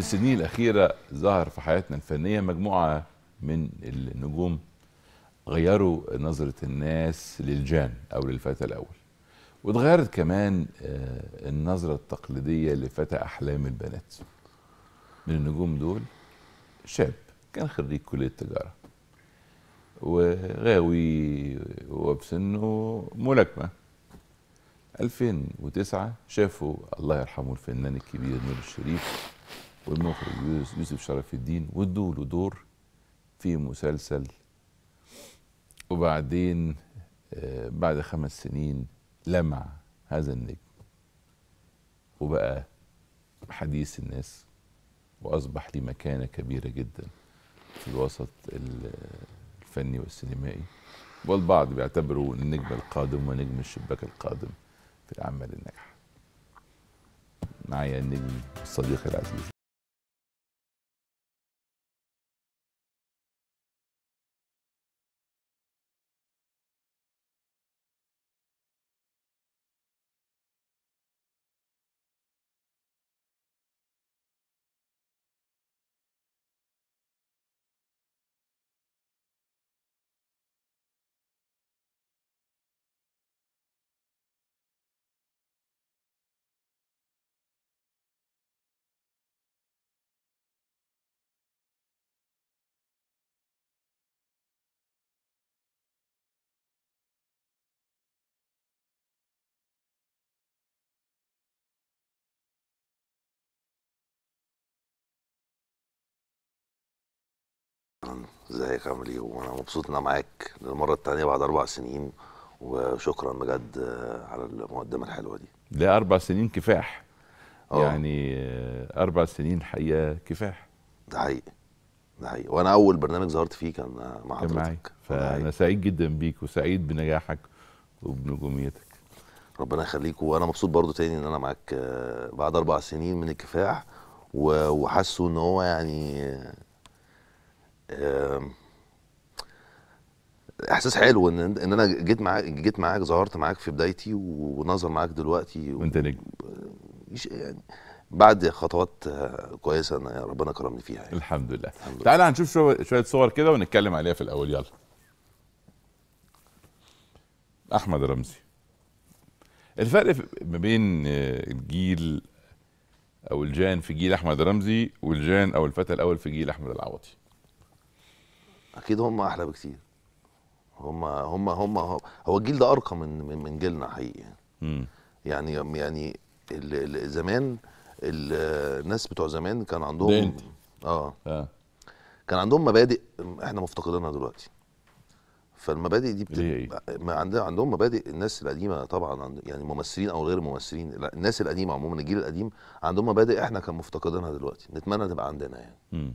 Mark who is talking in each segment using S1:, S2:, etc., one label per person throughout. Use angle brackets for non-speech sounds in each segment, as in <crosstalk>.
S1: في السنين
S2: الأخيرة ظهر في حياتنا الفنية مجموعة من النجوم غيروا نظرة الناس للجان أو للفتى الأول واتغيرت كمان آه، النظرة التقليدية لفتى أحلام البنات من النجوم دول شاب كان خريج كلية التجارة وغاوي وفي سنه ملاكمة 2009 شافوا الله يرحمه الفنان الكبير نور الشريف والمخرج يوسف شرف الدين وادوا له دور في مسلسل وبعدين آه، بعد خمس سنين لمع هذا النجم وبقى حديث الناس واصبح لي مكانه كبيره جدا في الوسط الفني والسينمائي والبعض بيعتبره النجم القادم ونجم الشباك القادم في الاعمال
S1: الناجحه معايا النجم الصديق العزيز عامل ايه وانا مبسوط ان انا معاك
S3: للمره الثانيه بعد اربع سنين وشكرا بجد آه، على المقدمه الحلوه دي لا اربع سنين كفاح أوه. يعني آه، اربع سنين حقيقه كفاح ده حقيقي ده حقيقي وانا اول برنامج ظهرت فيه كان مع حضرتك فانا سعيد جدا بيك وسعيد بنجاحك وبنجوميتك ربنا يخليك وانا مبسوط برضو تاني ان انا معاك آه، بعد اربع سنين من الكفاح وحاسه ان هو يعني احساس حلو ان ان انا جيت معاك جيت معاك ظهرت معاك في بدايتي ونظر معاك دلوقتي
S2: وانت نجم يعني بعد خطوات كويسه انا ربنا كرمني فيها يعني. الحمد لله, الحمد لله. تعالى هنشوف شويه صور كده ونتكلم عليها في الاول يلا احمد رمزي الفرق ما بين آه، الجيل او الجان في جيل احمد رمزي والجان او الفتى الاول في جيل احمد العوضي اكيد هم احلى بكتير
S3: هم هم هم, هو الجيل ده ارقى من من, من جيلنا حقيقي يعني يعني يعني زمان الناس بتوع زمان كان عندهم ده انت. اه اه كان عندهم مبادئ احنا مفتقدينها دلوقتي فالمبادئ دي بتبقى إيه؟ ما عندها عندهم مبادئ الناس القديمه طبعا يعني ممثلين او غير ممثلين الناس القديمه عموما الجيل القديم عندهم مبادئ احنا كان مفتقدينها دلوقتي نتمنى تبقى عندنا
S2: يعني م.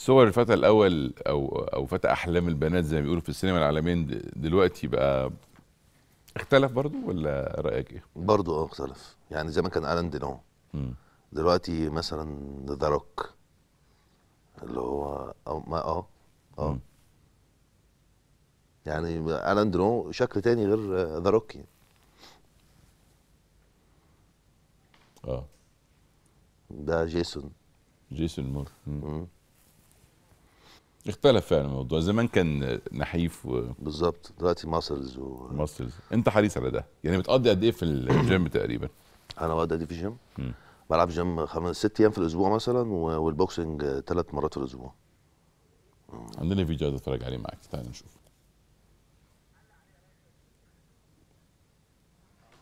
S2: صور الفتى الاول او او فتى احلام البنات زي ما بيقولوا في السينما العالميه دلوقتي بقى اختلف برضو ولا رايك ايه؟ برضو اه
S3: اختلف يعني زي ما كان الان دينو دلوقتي مثلا ذا روك اللي هو أو ما اه اه يعني الان دينو شكل تاني غير ذا روك يعني.
S2: اه ده جيسون جيسون مور اختلف فعلا يعني الموضوع زمان كان نحيف و... بالظبط دلوقتي ماسلز و... ماسلز انت حريص على ده يعني بتقضي قد ايه في الجيم تقريبا
S3: انا بقضي قد ايه في الجيم بلعب جيم خمس ست ايام في الاسبوع مثلا والبوكسنج
S2: ثلاث مرات في الاسبوع عندنا فيديو عايز اتفرج عليه معاك تعال نشوف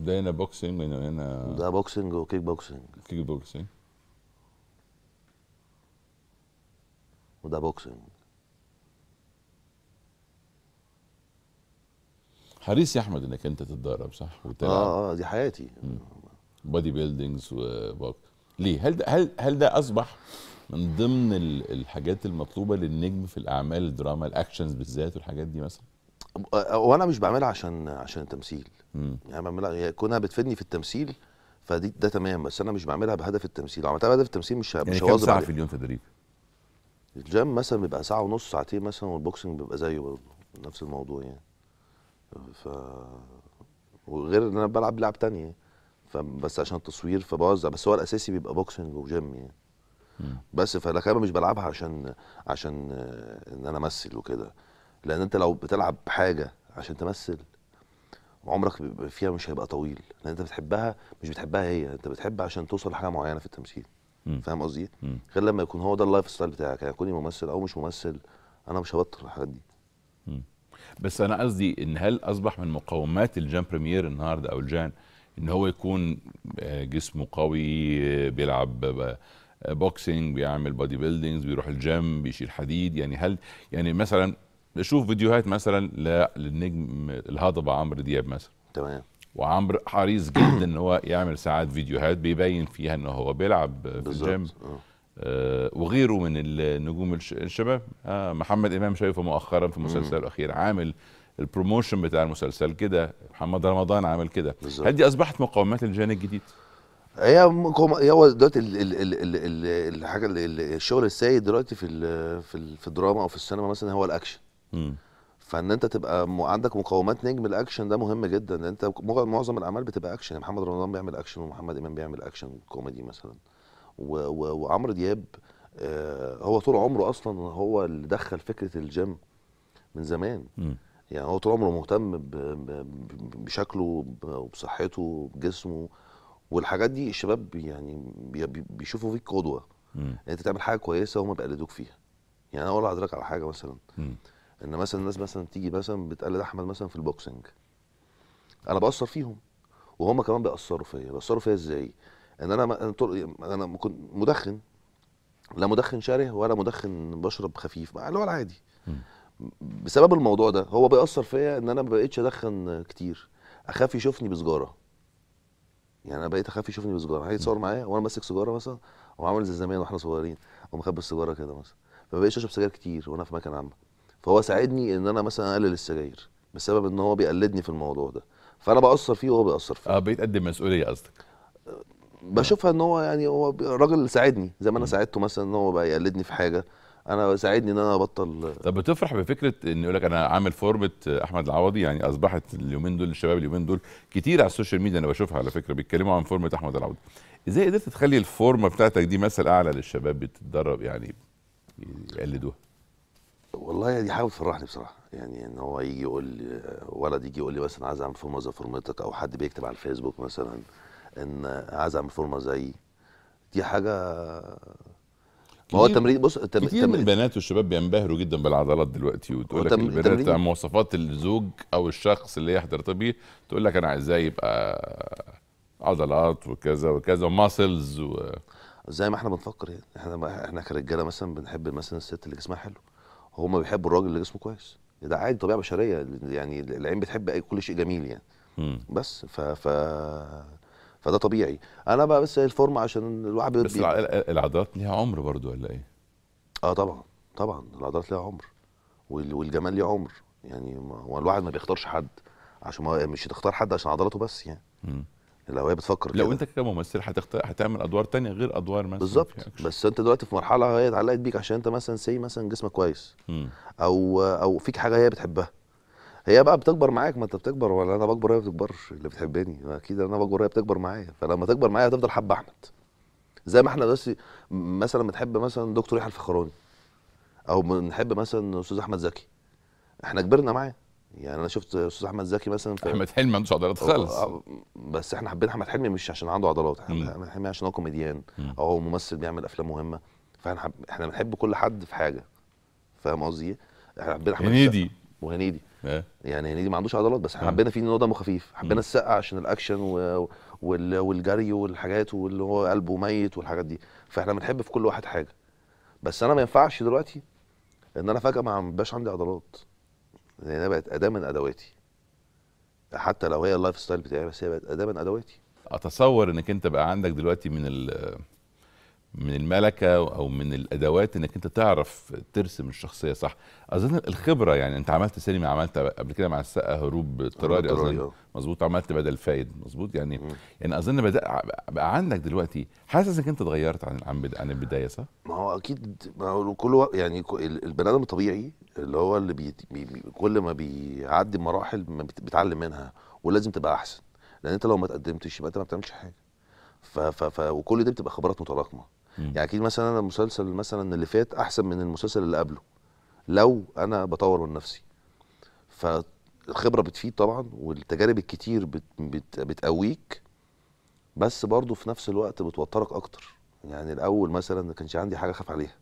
S2: ده هنا بوكسنج هنا هنا ده بوكسنج وكيك بوكسنج كيك بوكسنج وده بوكسنج حريص يا احمد انك انت تتدرب صح وتلعب اه اه دي حياتي بادي بيلدينجز وباك ليه هل ده هل هل ده اصبح من ضمن الحاجات المطلوبه للنجم في الاعمال الدراما الاكشنز بالذات والحاجات دي مثلا
S3: وانا مش بعملها عشان عشان التمثيل مم. يعني بعملها كونها بتفيدني في التمثيل فدي ده تمام بس انا مش بعملها بهدف التمثيل لو عملتها بهدف التمثيل مش يعني مش كام ساعه عليها. في اليوم تدريب الجيم مثلا بيبقى ساعه ونص ساعتين مثلا والبوكسنج بيبقى زيه برضه نفس الموضوع يعني ف وغير ان انا بلعب لعب تانية فبس عشان التصوير فبوزع بس هو الاساسي بيبقى بوكسنج وجيم يعني بس فالاخر مش بلعبها عشان عشان ان انا امثل وكده لان انت لو بتلعب حاجه عشان تمثل عمرك فيها مش هيبقى طويل لان انت بتحبها مش بتحبها هي انت بتحب عشان توصل لحاجه معينه في التمثيل فاهم قصدي غير لما يكون هو ده اللايف ستايل بتاعك يعني كوني ممثل او مش ممثل انا
S2: مش هبطل الحاجات دي بس انا قصدي ان هل اصبح من مقومات الجان بريمير النهارده او الجان ان هو يكون آه، جسمه قوي آه، بيلعب آه، بوكسينج بيعمل بودي بيلدينجز بيروح الجيم بيشيل حديد يعني هل يعني مثلا بشوف فيديوهات مثلا للنجم الهضبه عمرو دياب مثلا تمام وعمرو حريص جدا ان هو يعمل ساعات فيديوهات بيبين فيها ان هو بيلعب في الجيم آه، وغيره من النجوم الشباب آه، محمد امام شايفه مؤخرا في مسلسله الاخير عامل البروموشن بتاع المسلسل كده محمد رمضان عامل كده هل دي اصبحت مقومات الجانب الجديد
S3: هي هو دلوقتي الحاجه الشغل السائد دلوقتي في في في الدراما او في السينما مثلا هو الاكشن فان انت تبقى عندك مقومات نجم الاكشن ده مهم جدا انت معظم الاعمال بتبقى اكشن محمد رمضان بيعمل اكشن ومحمد امام بيعمل اكشن كوميدي مثلا وعمرو دياب آه، هو طول عمره اصلا هو اللي دخل فكره الجيم من زمان م. يعني هو طول عمره مهتم بشكله وبصحته بجسمه والحاجات دي الشباب يعني بيشوفوا فيك قدوه يعني انت تعمل حاجه كويسه وهم بيقلدوك فيها يعني انا اقول لحضرتك على حاجه مثلا م. ان مثلا الناس مثلا تيجي مثلا بتقلد احمد مثلا في البوكسنج انا باثر فيهم وهم كمان بيأثروا فيا بيأثروا فيا ازاي ان انا انا كنت مدخن لا مدخن شره ولا مدخن بشرب خفيف اللي هو العادي بسبب الموضوع ده هو بيأثر فيا ان انا ما بقتش ادخن كتير اخاف يشوفني بسجاره يعني انا بقيت اخاف يشوفني بسجاره هيجي يتصور معايا وانا ماسك سجاره مثلا وعامل زي زمان واحنا صغيرين ومخبي السجاره كده مثلا فما بقتش اشرب سجاير كتير وانا في مكان عام فهو ساعدني ان انا مثلا اقلل السجاير بسبب ان هو بيقلدني في الموضوع ده فانا بأثر فيه وهو بيأثر فيه اه بيتقدم مسؤوليه قصدك أه، بشوفها ان هو يعني هو راجل ساعدني زي ما انا ساعدته مثلا ان هو بقى يقلدني في حاجه انا ساعدني ان انا ابطل
S2: طب بتفرح بفكره ان يقول لك انا عامل فورمه احمد العوضي يعني اصبحت اليومين دول الشباب اليومين دول كتير على السوشيال ميديا انا بشوفها على فكره بيتكلموا عن فورمه احمد العوضي ازاي قدرت تخلي الفورمه بتاعتك دي مثل اعلى للشباب بتتدرب يعني يقلدوها والله دي يعني حاجه بتفرحني بصراحه يعني ان هو يجي يقول
S3: لي ولد يجي يقول لي مثلا عايز اعمل فورمه زي فورمتك او حد بيكتب على الفيسبوك مثلا
S2: ان عايز اعمل فورمه زيي دي حاجه
S3: ما هو التمرين بص التمرين كتير من
S2: البنات والشباب بينبهروا جدا بالعضلات دلوقتي وتقول لك البنات مواصفات الزوج او الشخص اللي هي حضرتها بيه تقول لك انا عايزاه يبقى عضلات وكذا وكذا وماسلز و... زي ما احنا بنفكر يعني احنا احنا كرجاله
S3: مثلا بنحب مثلا الست اللي جسمها حلو هما بيحبوا الراجل اللي جسمه كويس ده عادي طبيعه بشريه يعني العين بتحب اي كل شيء جميل يعني م. بس ف ف فده طبيعي انا بقى بس الفورمه عشان الواحد بس بي...
S2: العضلات ليها عمر برضو ولا
S3: ايه اه طبعا طبعا العضلات ليها عمر والجمال ليه عمر يعني هو الواحد ما بيختارش حد عشان ما مش هتختار حد عشان عضلاته بس يعني م. لو هي بتفكر لو كده. انت كممثل هتختار هتعمل ادوار تانية غير ادوار مثلا بالظبط بس انت دلوقتي في مرحله هي اتعلقت بيك عشان انت مثلا سي مثلا جسمك كويس م. او او فيك حاجه هي بتحبها هي بقى بتكبر معاك ما انت بتكبر ولا انا بكبر هي ما بتكبرش اللي بتحبني اكيد انا بكبر هي بتكبر معايا فلما تكبر معايا هتفضل حب احمد زي ما احنا بس مثلا بتحب مثلا دكتور يحيى الفخراني او بنحب مثلا استاذ احمد زكي احنا كبرنا معاه يعني انا شفت استاذ احمد زكي مثلا في احمد حلمي ما عضلات خالص آه، بس احنا حبينا احمد حلمي مش عشان عنده عضلات احمد حلمي عشان هو كوميديان او هو ممثل بيعمل افلام مهمه فاحنا احنا بنحب كل حد في حاجه فاهم قصدي ايه؟ احنا حبينا احمد هنيدي وهنيدي اه. يعني هنيدي ما عندوش عضلات بس احنا اه. حبينا فيه ان هو دمه خفيف اه. حبينا السقا عشان الاكشن والجري والحاجات واللي هو قلبه ميت والحاجات دي فاحنا بنحب في كل واحد حاجه بس انا ما ينفعش دلوقتي ان انا فجاه ما بقاش عندي عضلات لان هي يعني بقت اداه من ادواتي حتى لو هي اللايف ستايل بتاعي بس هي بقت اداه من ادواتي
S2: اتصور انك انت بقى عندك دلوقتي من من الملكه او من الادوات انك انت تعرف ترسم الشخصيه صح اظن الخبره يعني انت عملت سينما عملت قبل كده مع السقا هروب اضطراري اظن آه. مظبوط عملت بدل فايد مظبوط يعني م. يعني اظن بدا بقى عندك دلوقتي حاسس انك انت اتغيرت عن عن البدايه صح؟
S3: ما هو اكيد ما هو كل يعني البني ادم الطبيعي اللي هو اللي بي كل ما بيعدي مراحل بيتعلم منها ولازم تبقى احسن لان انت لو ما تقدمتش يبقى انت ما بتعملش حاجه ف ف ف وكل دي بتبقى خبرات متراكمه يعني اكيد مثلا انا المسلسل مثلا اللي فات احسن من المسلسل اللي قبله لو انا بطور من نفسي فالخبره بتفيد طبعا والتجارب الكتير بت بت بتقويك بس برضه في نفس الوقت بتوترك اكتر يعني الاول مثلا ما كانش عندي حاجه اخاف عليها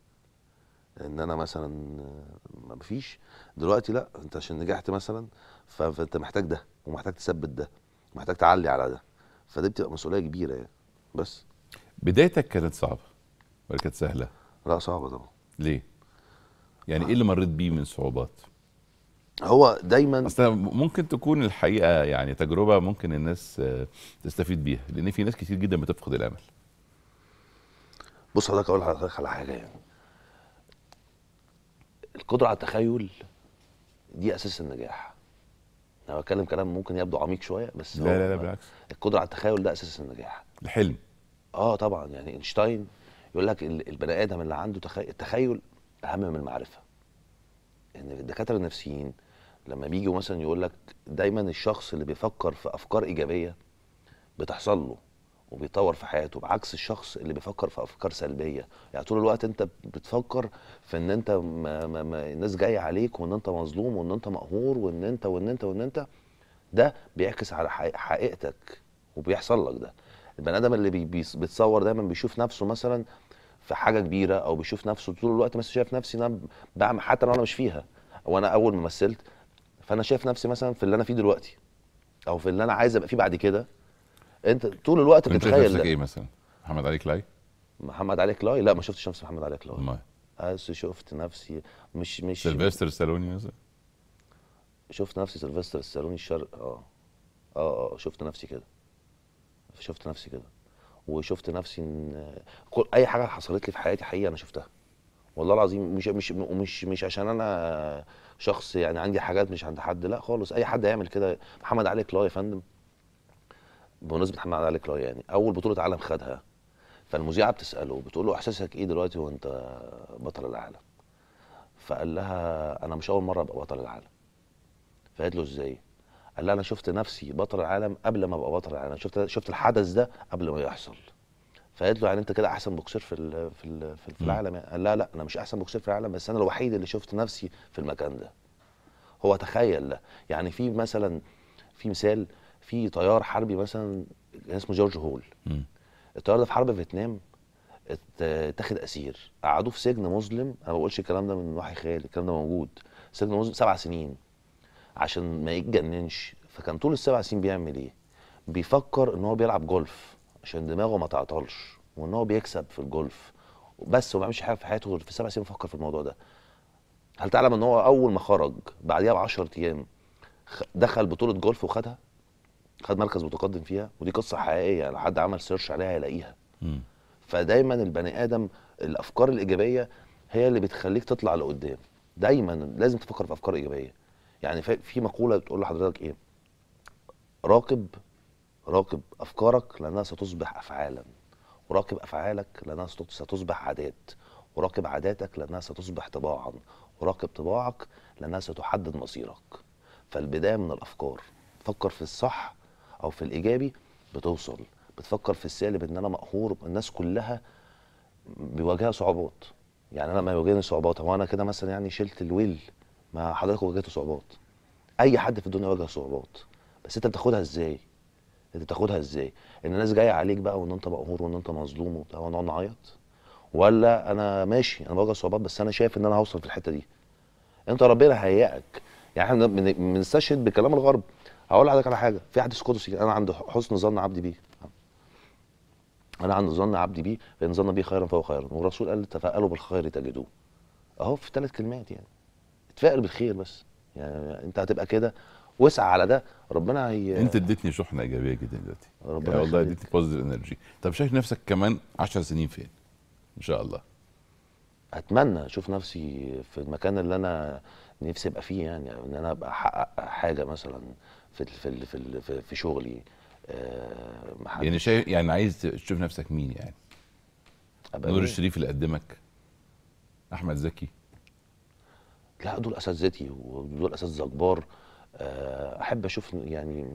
S3: ان انا مثلا ما فيش دلوقتي لا انت عشان نجحت مثلا فانت محتاج ده ومحتاج تثبت ده ومحتاج تعلي على ده فدي بتبقى مسؤوليه كبيره
S2: يعني بس بدايتك كانت صعبه ولا كانت سهله؟ لا صعبه طبعا ليه؟ يعني آه. ايه اللي مريت بيه من صعوبات؟ هو دايما اصل ممكن تكون الحقيقه يعني تجربه ممكن الناس تستفيد بيها لان في ناس كتير جدا بتفقد الامل
S3: بص حضرتك اقول لحضرتك على حاجه يعني القدره على التخيل دي اساس النجاح انا بتكلم كلام ممكن يبدو عميق شويه بس لا لا لا بالعكس القدره على التخيل ده اساس النجاح الحلم اه طبعا يعني اينشتاين يقول لك البني ادم اللي عنده التخيل اهم من المعرفه ان الدكاتره النفسيين لما بيجوا مثلا يقول لك دايما الشخص اللي بيفكر في افكار ايجابيه بتحصل له وبيطور في حياته بعكس الشخص اللي بيفكر في افكار سلبيه يعني طول الوقت انت بتفكر في ان انت ما ما ما الناس جايه عليك وان انت مظلوم وان انت مقهور وان انت وان انت وان انت ده بيعكس على حقيقتك وبيحصل لك ده البني ادم اللي بيتصور دايما بيشوف نفسه مثلا في حاجه كبيره او بيشوف نفسه طول الوقت مثلا شايف نفسي انا بعمل حتى لو انا مش فيها وانا اول ما مثلت فانا شايف نفسي مثلا في اللي انا فيه دلوقتي او في اللي انا عايز ابقى فيه بعد كده انت طول الوقت بتتخيل انت نفسك ايه مثلا
S2: محمد علي كلاي
S3: محمد علي كلاي لا ما شفتش نفسي محمد علي كلاي بس شفت نفسي مش مش سيلفستر
S2: سالوني مثلا
S3: شفت نفسي سيلفستر سالوني الشرق اه اه اه شفت نفسي كده شفت نفسي كده وشفت نفسي ان اي حاجه حصلت لي في حياتي حقيقه انا شفتها والله العظيم مش مش مش مش عشان انا شخص يعني عندي حاجات مش عند حد لا خالص اي حد هيعمل كده محمد علي كلاي يا فندم بمناسبه محمد علي كلاي يعني اول بطوله عالم خدها فالمذيعه بتساله بتقول له احساسك ايه دلوقتي وانت بطل العالم فقال لها انا مش اول مره ابقى بطل العالم فقالت له ازاي قال لها انا شفت نفسي بطل العالم قبل ما ابقى بطل العالم شفت شفت الحدث ده قبل ما يحصل فقالت له يعني انت كده احسن بوكسير في الـ في الـ في, في العالم يعني؟ قال لا لا انا مش احسن بوكسير في العالم بس انا الوحيد اللي شفت نفسي في المكان ده هو تخيل ده يعني في مثلا في مثال في طيار حربي مثلا اسمه جورج هول م. الطيار ده في حرب فيتنام اتاخد اسير قعدوه في سجن مظلم انا ما بقولش الكلام ده من وحي خيال الكلام ده موجود سجن مظلم سبع سنين عشان ما يتجننش فكان طول السبع سنين بيعمل ايه؟ بيفكر ان هو بيلعب جولف عشان دماغه ما تعطلش وان هو بيكسب في الجولف بس وما بيعملش حاجه في حياته في سبع سنين بيفكر في الموضوع ده. هل تعلم ان هو اول ما خرج بعديها ب 10 ايام دخل بطوله جولف وخدها؟ خد مركز متقدم فيها ودي قصه حقيقيه لو حد عمل سيرش عليها هيلاقيها. فدايما البني ادم الافكار الايجابيه هي اللي بتخليك تطلع لقدام دايما لازم تفكر في افكار ايجابيه يعني في مقوله بتقول لحضرتك ايه راقب راقب افكارك لانها ستصبح افعالا وراقب افعالك لانها ستصبح عادات وراقب عاداتك لانها ستصبح طباعا وراقب طباعك لانها ستحدد مصيرك فالبدايه من الافكار فكر في الصح او في الايجابي بتوصل بتفكر في السالب ان انا مقهور الناس كلها بيواجهها صعوبات يعني انا ما يواجهني صعوبات هو انا كده مثلا يعني شلت الويل ما حضرتك واجهت صعوبات اي حد في الدنيا واجه صعوبات بس انت بتاخدها ازاي انت بتاخدها ازاي ان الناس جايه عليك بقى وان انت مقهور وان انت مظلوم وبتاع ونقعد نعيط ولا انا ماشي انا بواجه صعوبات بس انا شايف ان انا هوصل في الحته دي انت ربنا هيئك يعني احنا بنستشهد بكلام الغرب هقول لحضرتك على حاجه في حديث قدسي انا عند حسن ظن عبدي بيه انا عند ظن عبدي بيه فان ظن بيه خيرا فهو خيرا والرسول قال تفاءلوا بالخير تجدوه اهو في ثلاث كلمات يعني تفائل بالخير بس يعني انت هتبقى كده
S2: واسعى على ده ربنا هي انت اديتني شحنه ايجابيه جدا دلوقتي ربنا يعني والله اديتني بوزيتيف انرجي طب شايف نفسك كمان 10 سنين فين ان شاء الله اتمنى
S3: اشوف نفسي في المكان اللي انا نفسي ابقى فيه يعني ان انا ابقى احقق حاجه مثلا في في في في, في شغلي أه يعني شايف
S2: يعني عايز تشوف نفسك مين يعني؟ أبقى نور الشريف اللي قدمك احمد زكي لا دول اساتذتي ودول اساتذه كبار
S3: آه، احب اشوف يعني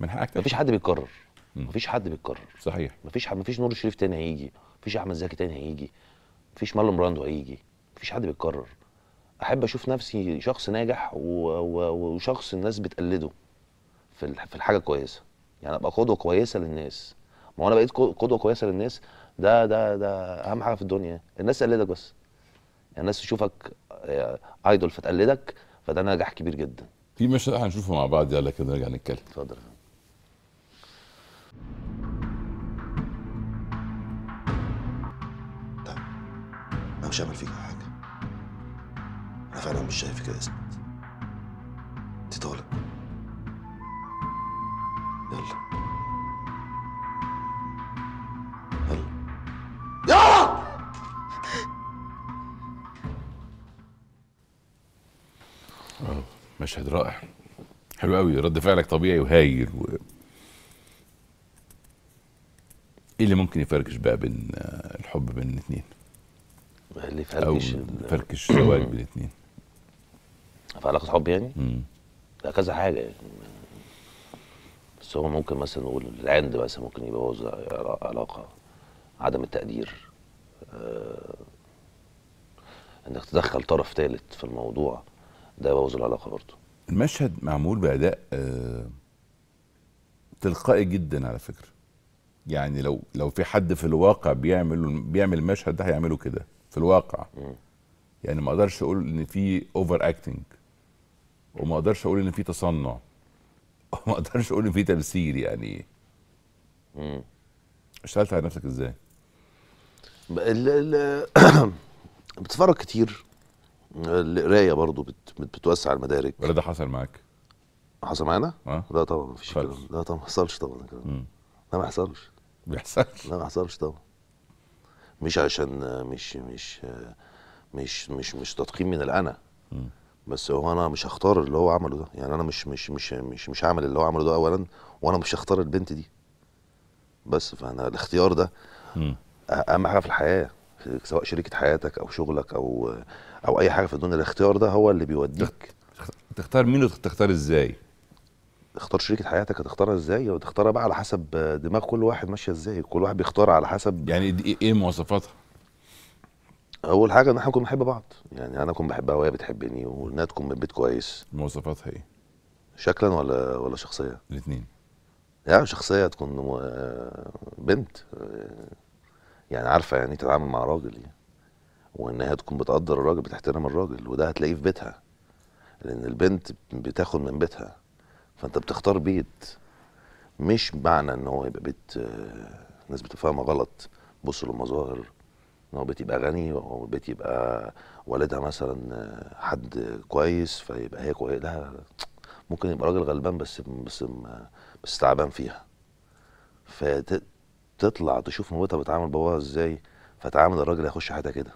S3: من حقك مفيش حد بيتكرر مفيش حد بيتكرر صحيح مفيش حد مفيش نور الشريف تاني هيجي مفيش احمد زكي تاني هيجي مفيش مارلون براندو هيجي مفيش حد بيتكرر احب اشوف نفسي شخص ناجح و... و... وشخص الناس بتقلده في في الحاجه كويسه يعني ابقى قدوه كويسه للناس ما هو انا بقيت قدوه كويسه للناس ده ده ده اهم حاجه في الدنيا الناس تقلدك بس يعني الناس تشوفك ايدول فتقلدك فده نجاح كبير جدا في مشهد هنشوفه
S2: مع بعض يلا كده نرجع نتكلم اتفضل طيب انا مش هعمل فيك حاجه
S4: انا فعلا مش شايفك يا اسم انت طالب
S1: يلا
S2: مشهد رائع حلو قوي رد فعلك طبيعي وهايل و... ايه اللي ممكن يفركش بقى بين الحب بين الاثنين؟ اللي يفركش يفركش الزواج بين الاثنين <clears throat> في علاقه حب يعني؟ امم
S3: كذا حاجه
S4: يعني بس هو ممكن مثلا نقول العند مثلا ممكن يبوظ علاقه عدم التقدير آه
S3: انك تدخل طرف ثالث في الموضوع ده يبوظ العلاقه برضه
S2: المشهد معمول باداء آه، تلقائي جدا على فكره يعني لو لو في حد في الواقع بيعمل بيعمل المشهد ده هيعمله كده في الواقع يعني ما اقدرش اقول ان في اوفر اكتنج وما اقدرش اقول ان في تصنع وما اقدرش اقول ان في تمثيل يعني اشتغلت على نفسك ازاي؟ <clears throat> بتتفرج
S3: كتير القرايه برضو بت... بتوسع المدارك ولا ده حصل معاك؟ حصل معانا؟ أه؟ لا طبعا مفيش كلام لا طبعا ما حصلش طبعا الكلام لا ما حصلش ما بيحصلش لا ما حصلش طبعا مش عشان مش مش مش مش مش تضخيم من الانا م. بس هو انا مش هختار اللي هو عمله ده يعني انا مش مش مش مش مش هعمل اللي هو عمله ده اولا وانا مش هختار البنت دي بس فانا الاختيار ده م. اهم حاجه في الحياه سواء شريكه حياتك او شغلك او او اي حاجه في الدنيا الاختيار ده هو اللي بيوديك تختار مين وتختار ازاي اختار شريكة حياتك هتختارها ازاي وتختارها بقى على حسب دماغ كل واحد ماشيه ازاي كل واحد بيختار على حسب يعني دي ايه مواصفاتها اول حاجه ان احنا نكون بنحب بعض يعني انا اكون بحبها وهي بتحبني وانها تكون من بيت كويس مواصفاتها ايه شكلا ولا ولا شخصيه الاثنين يعني شخصيه تكون آه، بنت يعني عارفه يعني إيه تتعامل مع راجل يعني وانها تكون بتقدر الراجل بتحترم الراجل وده هتلاقيه في بيتها لان البنت بتاخد من بيتها فانت بتختار بيت مش معنى ان هو يبقى بيت الناس آه، بتفهمها غلط بص للمظاهر ان هو بيت يبقى غني او بيت يبقى والدها مثلا آه، حد كويس فيبقى هي كويس لا ممكن يبقى راجل غلبان بس بس بس تعبان فيها فتطلع تشوف مامتها بتعامل باباها ازاي فتعامل الراجل هيخش حياتها كده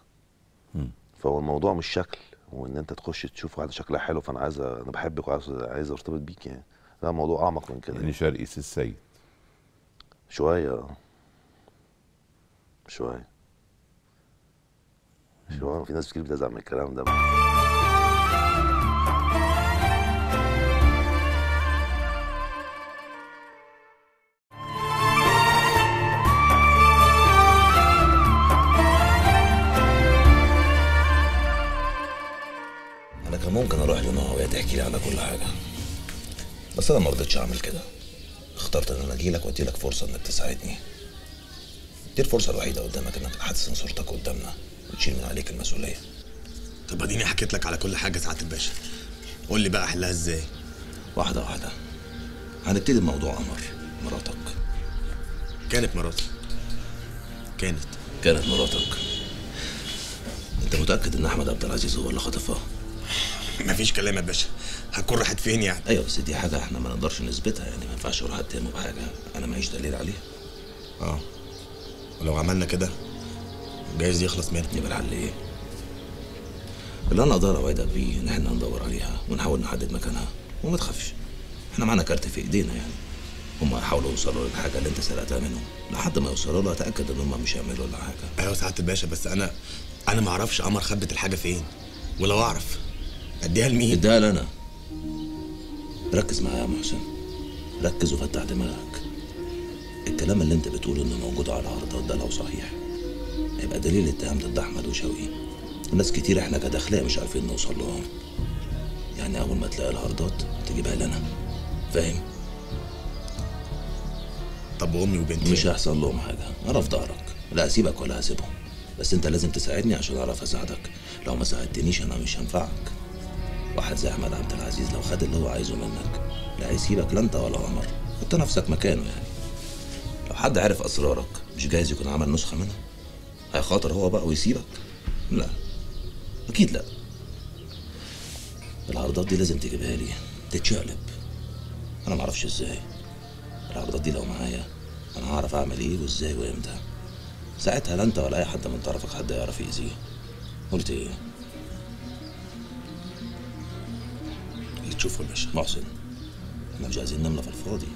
S3: فهو الموضوع مش شكل وان انت تخش تشوف واحده شكلها حلو فانا عايز انا بحبك وعايز عايز ارتبط بيك يعني لا الموضوع اعمق من كده يعني, يعني. شرقي سي السيد شويه آه. شويه شويه في ناس كتير بتزعل من الكلام ده بقى.
S4: لي على كل حاجه بس انا ما رضيتش اعمل كده اخترت ان انا اجيلك واديلك فرصه انك تساعدني دي الفرصه الوحيده قدامك انك تحسن صورتك قدامنا وتشيل من عليك المسؤوليه طب اديني حكيت لك على كل حاجه ساعه الباشا قول لي بقى احلها ازاي واحده واحده هنبتدي بموضوع قمر مراتك كانت مراتك كانت كانت مراتك انت متاكد ان احمد عبد العزيز هو اللي خطفها مفيش كلام يا باشا هتكون راحت فين يعني ايوه بس دي حاجه احنا ما نقدرش نثبتها يعني ما ينفعش اروح اتهمه بحاجه انا معيش دليل عليها اه ولو عملنا كده جايز يخلص منها يبقى الحل ايه اللي انا اقدر اوعدك بيه ان احنا ندور عليها ونحاول نحدد مكانها وما تخافش احنا معانا كارت في ايدينا يعني هما هيحاولوا يوصلوا للحاجه اللي انت سرقتها منهم لحد ما يوصلوا لها اتاكد ان هما مش هيعملوا لها حاجه ايوه سعاده الباشا بس انا انا ما اعرفش قمر خبت الحاجه فين ولو اعرف اديها لمين اديها لي انا ركز معايا يا محسن ركز وفتح دماغك الكلام اللي انت بتقوله انه موجود على العرضات ده لو صحيح هيبقى دليل اتهام ضد احمد وشوقي وناس كتير احنا كداخليه مش عارفين نوصل لهم يعني اول ما تلاقي العرضات تجيبها لنا فاهم طب وامي وبنتي مش هيحصل لهم حاجه انا في ظهرك لا اسيبك ولا هسيبهم بس انت لازم تساعدني عشان اعرف اساعدك لو ما ساعدتنيش انا مش هنفعك واحد زي احمد عبد العزيز لو خد اللي هو عايزه منك لا هيسيبك لا انت ولا عمر حط نفسك مكانه يعني لو حد عرف اسرارك مش جايز يكون عمل نسخه منها هيخاطر هو بقى ويسيبك لا اكيد لا العرضات دي لازم تجيبها لي تتشقلب انا معرفش ازاي العرضات دي لو معايا انا هعرف اعمل ايه وازاي وامتى ساعتها لا انت ولا اي حد من طرفك حد يعرف يأذيه قلت ايه تشوفه يا باشا محسن احنا مش عايزين نملى في الفاضي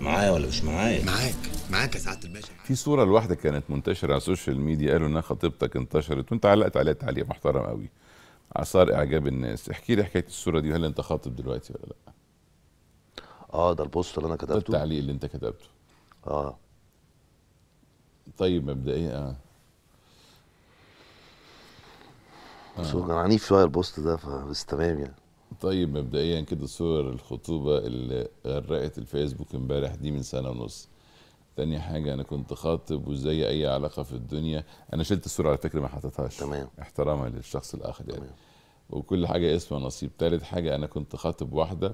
S4: معايا ولا مش معايا معاك معاك يا سعاده الباشا
S2: في صوره لواحده كانت منتشره على السوشيال ميديا قالوا انها خطيبتك انتشرت وانت علقت عليها تعليق محترم قوي اثار اعجاب الناس احكي لي حكايه الصوره دي وهل انت خاطب دلوقتي ولا لا اه ده البوست اللي انا كتبته ده التعليق اللي انت كتبته اه طيب مبدئيا اه بس هو كان عنيف شويه البوست ده فبس تمام يعني طيب مبدئيا كده صور الخطوبة اللي غرقت الفيسبوك امبارح دي من سنة ونص تاني حاجة أنا كنت خاطب وزي أي علاقة في الدنيا أنا شلت الصورة على فكرة ما حطيتهاش تمام احتراما للشخص الآخر يعني تمام. وكل حاجة اسمها نصيب تالت حاجة أنا كنت خاطب واحدة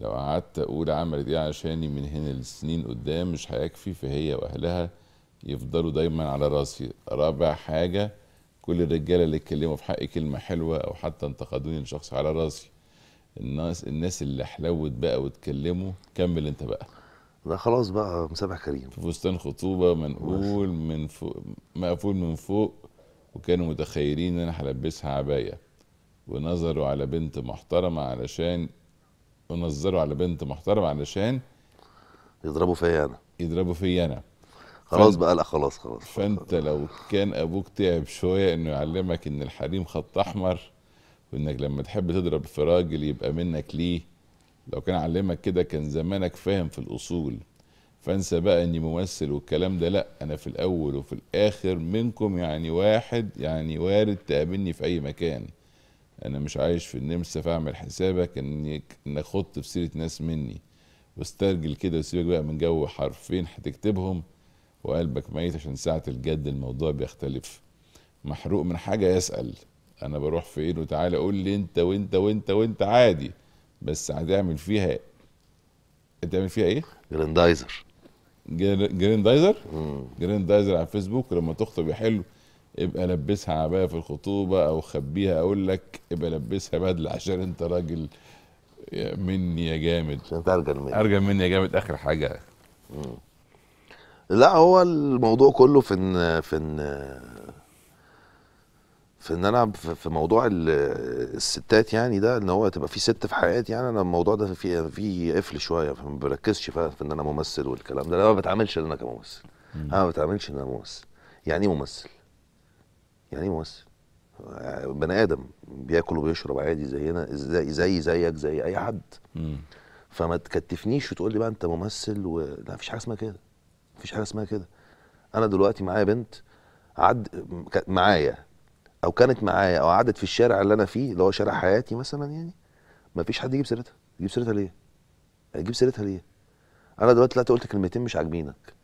S2: لو قعدت أقول عملت إيه عشاني من هنا لسنين قدام مش هيكفي فهي وأهلها يفضلوا دايما على راسي رابع حاجة كل الرجاله اللي اتكلموا في حقي كلمه حلوه او حتى انتقدوني لشخص على راسي الناس الناس اللي حلوت بقى واتكلموا كمل انت بقى ده خلاص بقى مسامح كريم في فستان خطوبه منقول من فوق مقفول من فوق وكانوا متخيلين ان انا هلبسها عبايه ونظروا على بنت محترمه علشان ونظروا على بنت محترمه علشان يضربوا فيا انا يضربوا فيا انا خلاص بقى لا خلاص خلاص فانت لو كان ابوك تعب شويه انه يعلمك ان الحريم خط احمر وانك لما تحب تضرب في راجل يبقى منك ليه لو كان علمك كده كان زمانك فاهم في الاصول فانسى بقى اني ممثل والكلام ده لا انا في الاول وفي الاخر منكم يعني واحد يعني وارد تقابلني في اي مكان انا مش عايش في النمسا فاعمل حسابك انك انك خضت في سيره ناس مني واسترجل كده وسيبك بقى من جو حرفين هتكتبهم وقلبك ميت عشان ساعة الجد الموضوع بيختلف محروق من حاجة يسأل أنا بروح فين وتعالى قول لي أنت وأنت وأنت وأنت عادي بس هتعمل فيها إيه؟ هتعمل فيها إيه؟ جراندايزر جراندايزر؟ جراندايزر على الفيسبوك لما تخطب يا حلو ابقى لبسها عبايه في الخطوبه او خبيها اقول لك ابقى لبسها بدله عشان انت راجل مني يا جامد عشان انت ارجل مني ارجل مني يا جامد اخر حاجه مم. لا هو
S3: الموضوع كله في ان في ان في ان انا في موضوع الستات يعني ده ان هو تبقى في ست في حياتي يعني انا الموضوع ده في في قفل شويه فما بركزش في ان انا ممثل والكلام ده انا ما بتعاملش ان انا كممثل انا ما بتعاملش ان انا ممثل يعني ايه ممثل؟ يعني ايه ممثل؟ بني ادم بياكل وبيشرب عادي زينا زي زي زيك زي اي حد فما تكتفنيش وتقول لي بقى انت ممثل و... لا فيش حاجه اسمها كده مفيش حاجه اسمها كده انا دلوقتي معايا بنت عد معايا او كانت معايا او قعدت في الشارع اللي انا فيه اللي هو شارع حياتي مثلا يعني مفيش حد يجيب سيرتها يجيب سيرتها ليه يجيب سيرتها ليه انا دلوقتي طلعت قلت كلمتين مش عاجبينك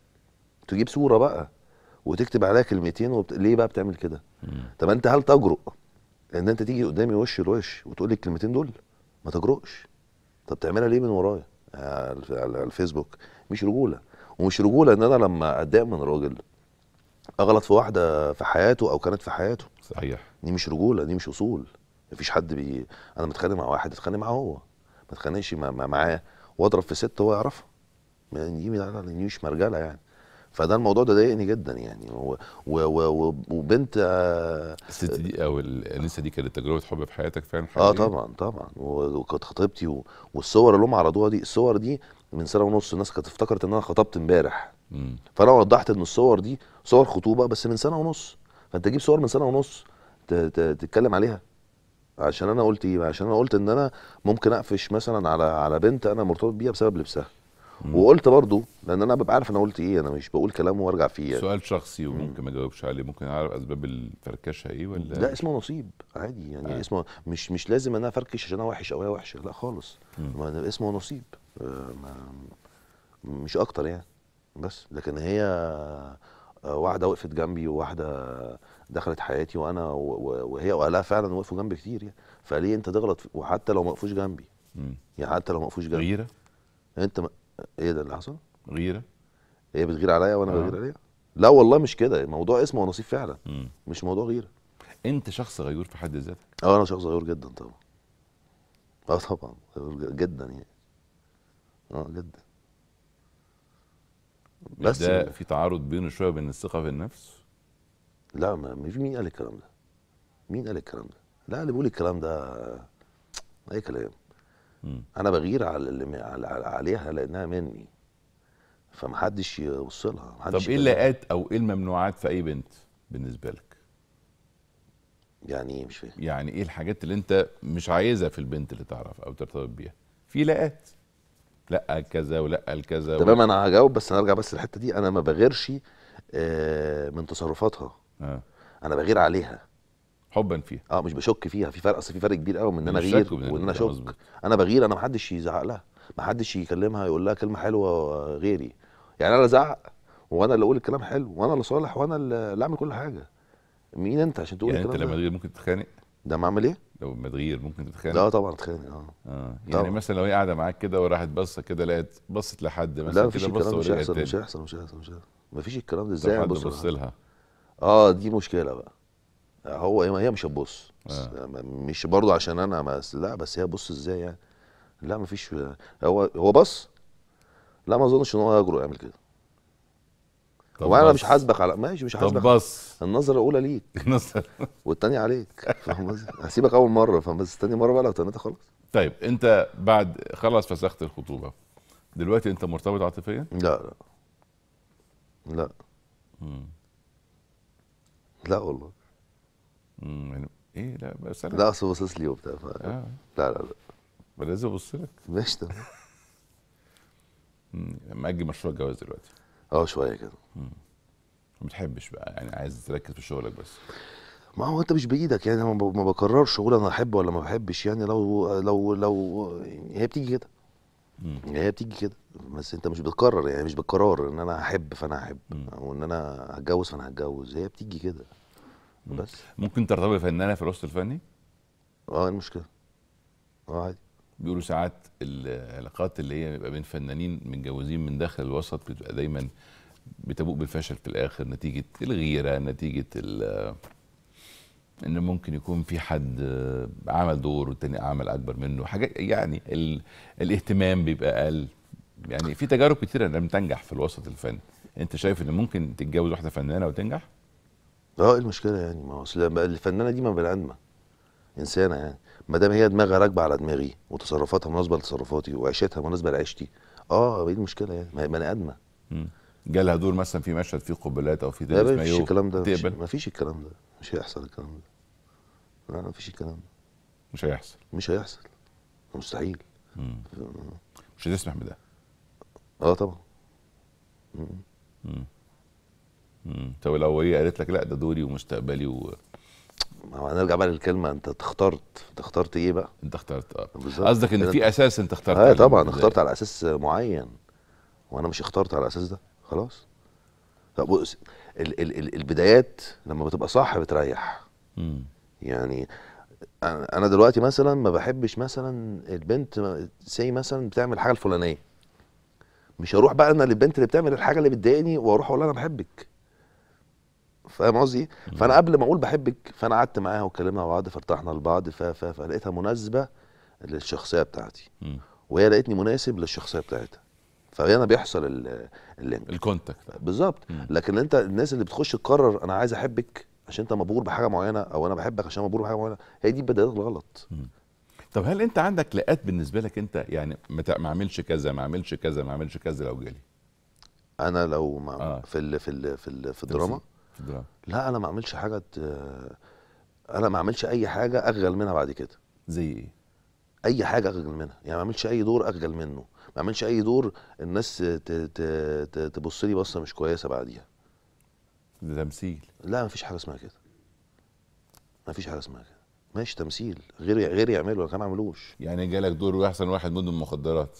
S3: تجيب صوره بقى وتكتب عليها كلمتين وبت... ليه بقى بتعمل كده طب انت هل تجرؤ ان انت تيجي قدامي وش لوش وتقول لي الكلمتين دول ما تجرؤش طب تعملها ليه من ورايا على الفيسبوك مش رجوله ومش رجوله ان انا لما اتضايق من راجل اغلط في واحده في حياته او كانت في حياته صحيح دي مش رجوله دي مش اصول مفيش حد بي انا متخانق مع واحد اتخانق معاه هو ما اتخانقش معاه واضرب في ست هو يعرفها دي مش مرجله يعني فده الموضوع ده ضايقني جدا يعني و و و وبنت آه، الست دي او الانسه
S2: دي كانت تجربه حب في حياتك فعلا اه طبعا
S3: طبعا وكانت خطيبتي والصور اللي هم عرضوها دي الصور دي من سنه ونص الناس كانت افتكرت ان انا خطبت امبارح فانا وضحت ان الصور دي صور خطوبه بس من سنه ونص فانت تجيب صور من سنه ونص تتكلم عليها عشان انا قلت ايه عشان انا قلت ان انا ممكن اقفش مثلا على على بنت
S2: انا مرتبط بيها بسبب لبسها مم. وقلت
S3: برضو لان انا ببقى عارف انا قلت ايه انا مش بقول كلام وارجع فيه يعني.
S2: سؤال شخصي وممكن ما اجاوبش عليه ممكن اعرف اسباب الفركشه ايه ولا لا
S3: اسمه نصيب عادي يعني آه. اسمه مش مش لازم انا افركش عشان انا وحش او هي وحشه لا خالص اسمه نصيب مش اكتر يعني بس لكن هي آه، واحده وقفت جنبي وواحده دخلت حياتي وانا وهي واهلها فعلا وقفوا جنبي كتير يعني فليه انت تغلط وحتى لو ما وقفوش جنبي يعني حتى لو ما وقفوش جنبي غيره انت ما... ايه ده اللي حصل؟ غيره هي إيه بتغير عليا وانا آه. بغير عليها لا والله مش كده موضوع اسم ونصيب فعلا مم. مش موضوع غيره
S2: انت شخص غيور في حد ذاتك اه انا شخص غيور
S3: جدا طبعا اه طبعا غيور جدا يعني اه جدا بس ده في تعارض بينه شويه بين الثقه في النفس لا ما مش مين قال الكلام ده مين قال الكلام ده لا اللي بيقول الكلام ده اي كلام م. انا بغير على اللي على عليها لانها مني فمحدش يبص لها محدش طب ايه اللاقات
S2: او ايه الممنوعات في اي بنت بالنسبه لك يعني ايه مش فاهم يعني ايه الحاجات اللي انت مش عايزها في البنت اللي تعرف او ترتبط بيها في لاقات لا كذا ولا كذا تمام
S3: انا هجاوب بس هرجع بس الحته دي انا ما بغيرش آه، من تصرفاتها آه. انا بغير عليها حبا فيها اه مش بشك فيها في فرق اصل في فرق كبير قوي من ان انا اغير وان انا اشك انا بغير انا ما حدش يزعق لها ما حدش يكلمها يقول لها كلمه حلوه غيري يعني انا ازعق وانا اللي اقول الكلام حلو وانا اللي صالح وانا اللي اعمل كل حاجه مين انت عشان تقول يعني انت لما
S2: تغير ممكن تتخانق ده ما اعمل ايه لو مدغير ممكن تتخانق لا طبعا اتخانق اه اه يعني طبعًا. مثلا لو هي قاعده معاك كده وراحت بصه كده لقت بصت لحد مثلا كده بصه مش هيحصل مش هيحصل مش هيحصل مش هيحصل مفيش الكلام
S3: ده ازاي بص بص لها اه دي مشكله بقى هو إيه، هي مش هتبص آه. آه، مش برضه عشان انا بس لا بس هي بص ازاي يعني لا مفيش هو هو بص لا ما اظنش ان هو هيجرؤ يعمل كده وانا مش حاسبك على ماشي مش حاسبك طب بص النظره الاولى ليك <laughs> النظره والثانيه عليك فاهم هسيبك اول مره فاهم بس ثاني مره بقى لو تنيتها خلاص
S2: طيب انت بعد خلاص فسخت الخطوبه دلوقتي انت مرتبط عاطفيا؟ لا لا لا مم. لا والله امم يعني ايه
S3: لا بس انا لا اصل باصص لي وبتاع ف... آه. لا لا لا لازم ابص لك ماشي تمام
S2: يعني اجي مشروع الجواز دلوقتي اه شويه كده ما بتحبش بقى يعني عايز تركز في شغلك بس
S3: ما هو انت مش بايدك يعني ما بكررش اقول انا احب ولا ما بحبش يعني لو لو لو هي بتيجي كده يعني هي بتيجي كده بس انت مش بتقرر يعني مش بالقرار ان انا هحب فانا هحب او ان انا هتجوز فانا هتجوز هي بتيجي كده بس ممكن ترتبط فنانه في الوسط الفني؟
S2: اه إيه المشكله اه عادي بيقولوا ساعات العلاقات اللي هي بيبقى بين فنانين متجوزين من داخل الوسط بتبقى دايما بتبوء بالفشل في الاخر نتيجه الغيره نتيجه ان ممكن يكون في حد عمل دور والتاني عمل اكبر منه حاجات يعني الاهتمام بيبقى اقل يعني في تجارب كتيره لم تنجح في الوسط الفني انت شايف ان ممكن تتجوز واحده فنانه وتنجح
S3: اه ايه المشكله يعني ما هو اصل الفنانه دي ما بني ادمه انسانه يعني ما دام هي دماغها راكبه على دماغي وتصرفاتها مناسبه لتصرفاتي وعيشتها مناسبه لعيشتي اه ايه المشكله يعني بني ادمه جالها دور مثلا في مشهد فيه قبلات او في ده ما مفيش الكلام ده تقبل مفيش الكلام ده مش هيحصل الكلام ده لا مفيش الكلام ده مش هيحصل مش هيحصل مستحيل مم.
S2: مش هتسمح بده اه طبعا امم طب لو هي قالت لك لا ده دوري ومستقبلي و... ما هو هنرجع بقى للكلمه
S3: انت اخترت انت اخترت ايه بقى؟ انت اخترت اه قصدك ان يعني في اساس انت اخترت اه طبعا اخترت على اساس معين وانا مش اخترت على اساس ده خلاص طب بص ال ال ال البدايات لما بتبقى صح بتريح امم يعني انا دلوقتي مثلا ما بحبش مثلا البنت سي مثلا بتعمل حاجه الفلانيه مش هروح بقى انا للبنت اللي بتعمل الحاجه اللي بتضايقني واروح اقول لها انا بحبك فاهم قصدي فانا قبل ما اقول بحبك فانا قعدت معاها واتكلمنا بعض فارتحنا لبعض فلقيتها مناسبه للشخصيه بتاعتي وهي لقيتني مناسب للشخصيه بتاعتها فهنا بيحصل اللينك الكونتاكت بالظبط لكن انت الناس اللي بتخش تقرر انا عايز احبك عشان انت مبهور بحاجه معينه او انا بحبك عشان مبهور بحاجه معينه هي دي البدايات الغلط
S2: طب هل انت عندك لقات بالنسبه لك انت يعني ما اعملش كذا ما اعملش كذا ما اعملش كذا لو جالي انا لو ما آه. في الـ في الـ في, الـ في
S3: الدراما لا انا ما اعملش حاجه انا ما اعملش اي حاجه اغل منها بعد كده زي ايه اي حاجه اغل منها يعني ما اعملش اي دور اغل منه ما اعملش اي دور الناس تبص لي بصه مش كويسه بعديها ده تمثيل لا ما فيش حاجه اسمها كده ما فيش حاجه اسمها كده ماشي تمثيل غير غير يعمله لكن ما عملوش يعني جالك دور احسن واحد مدمن مخدرات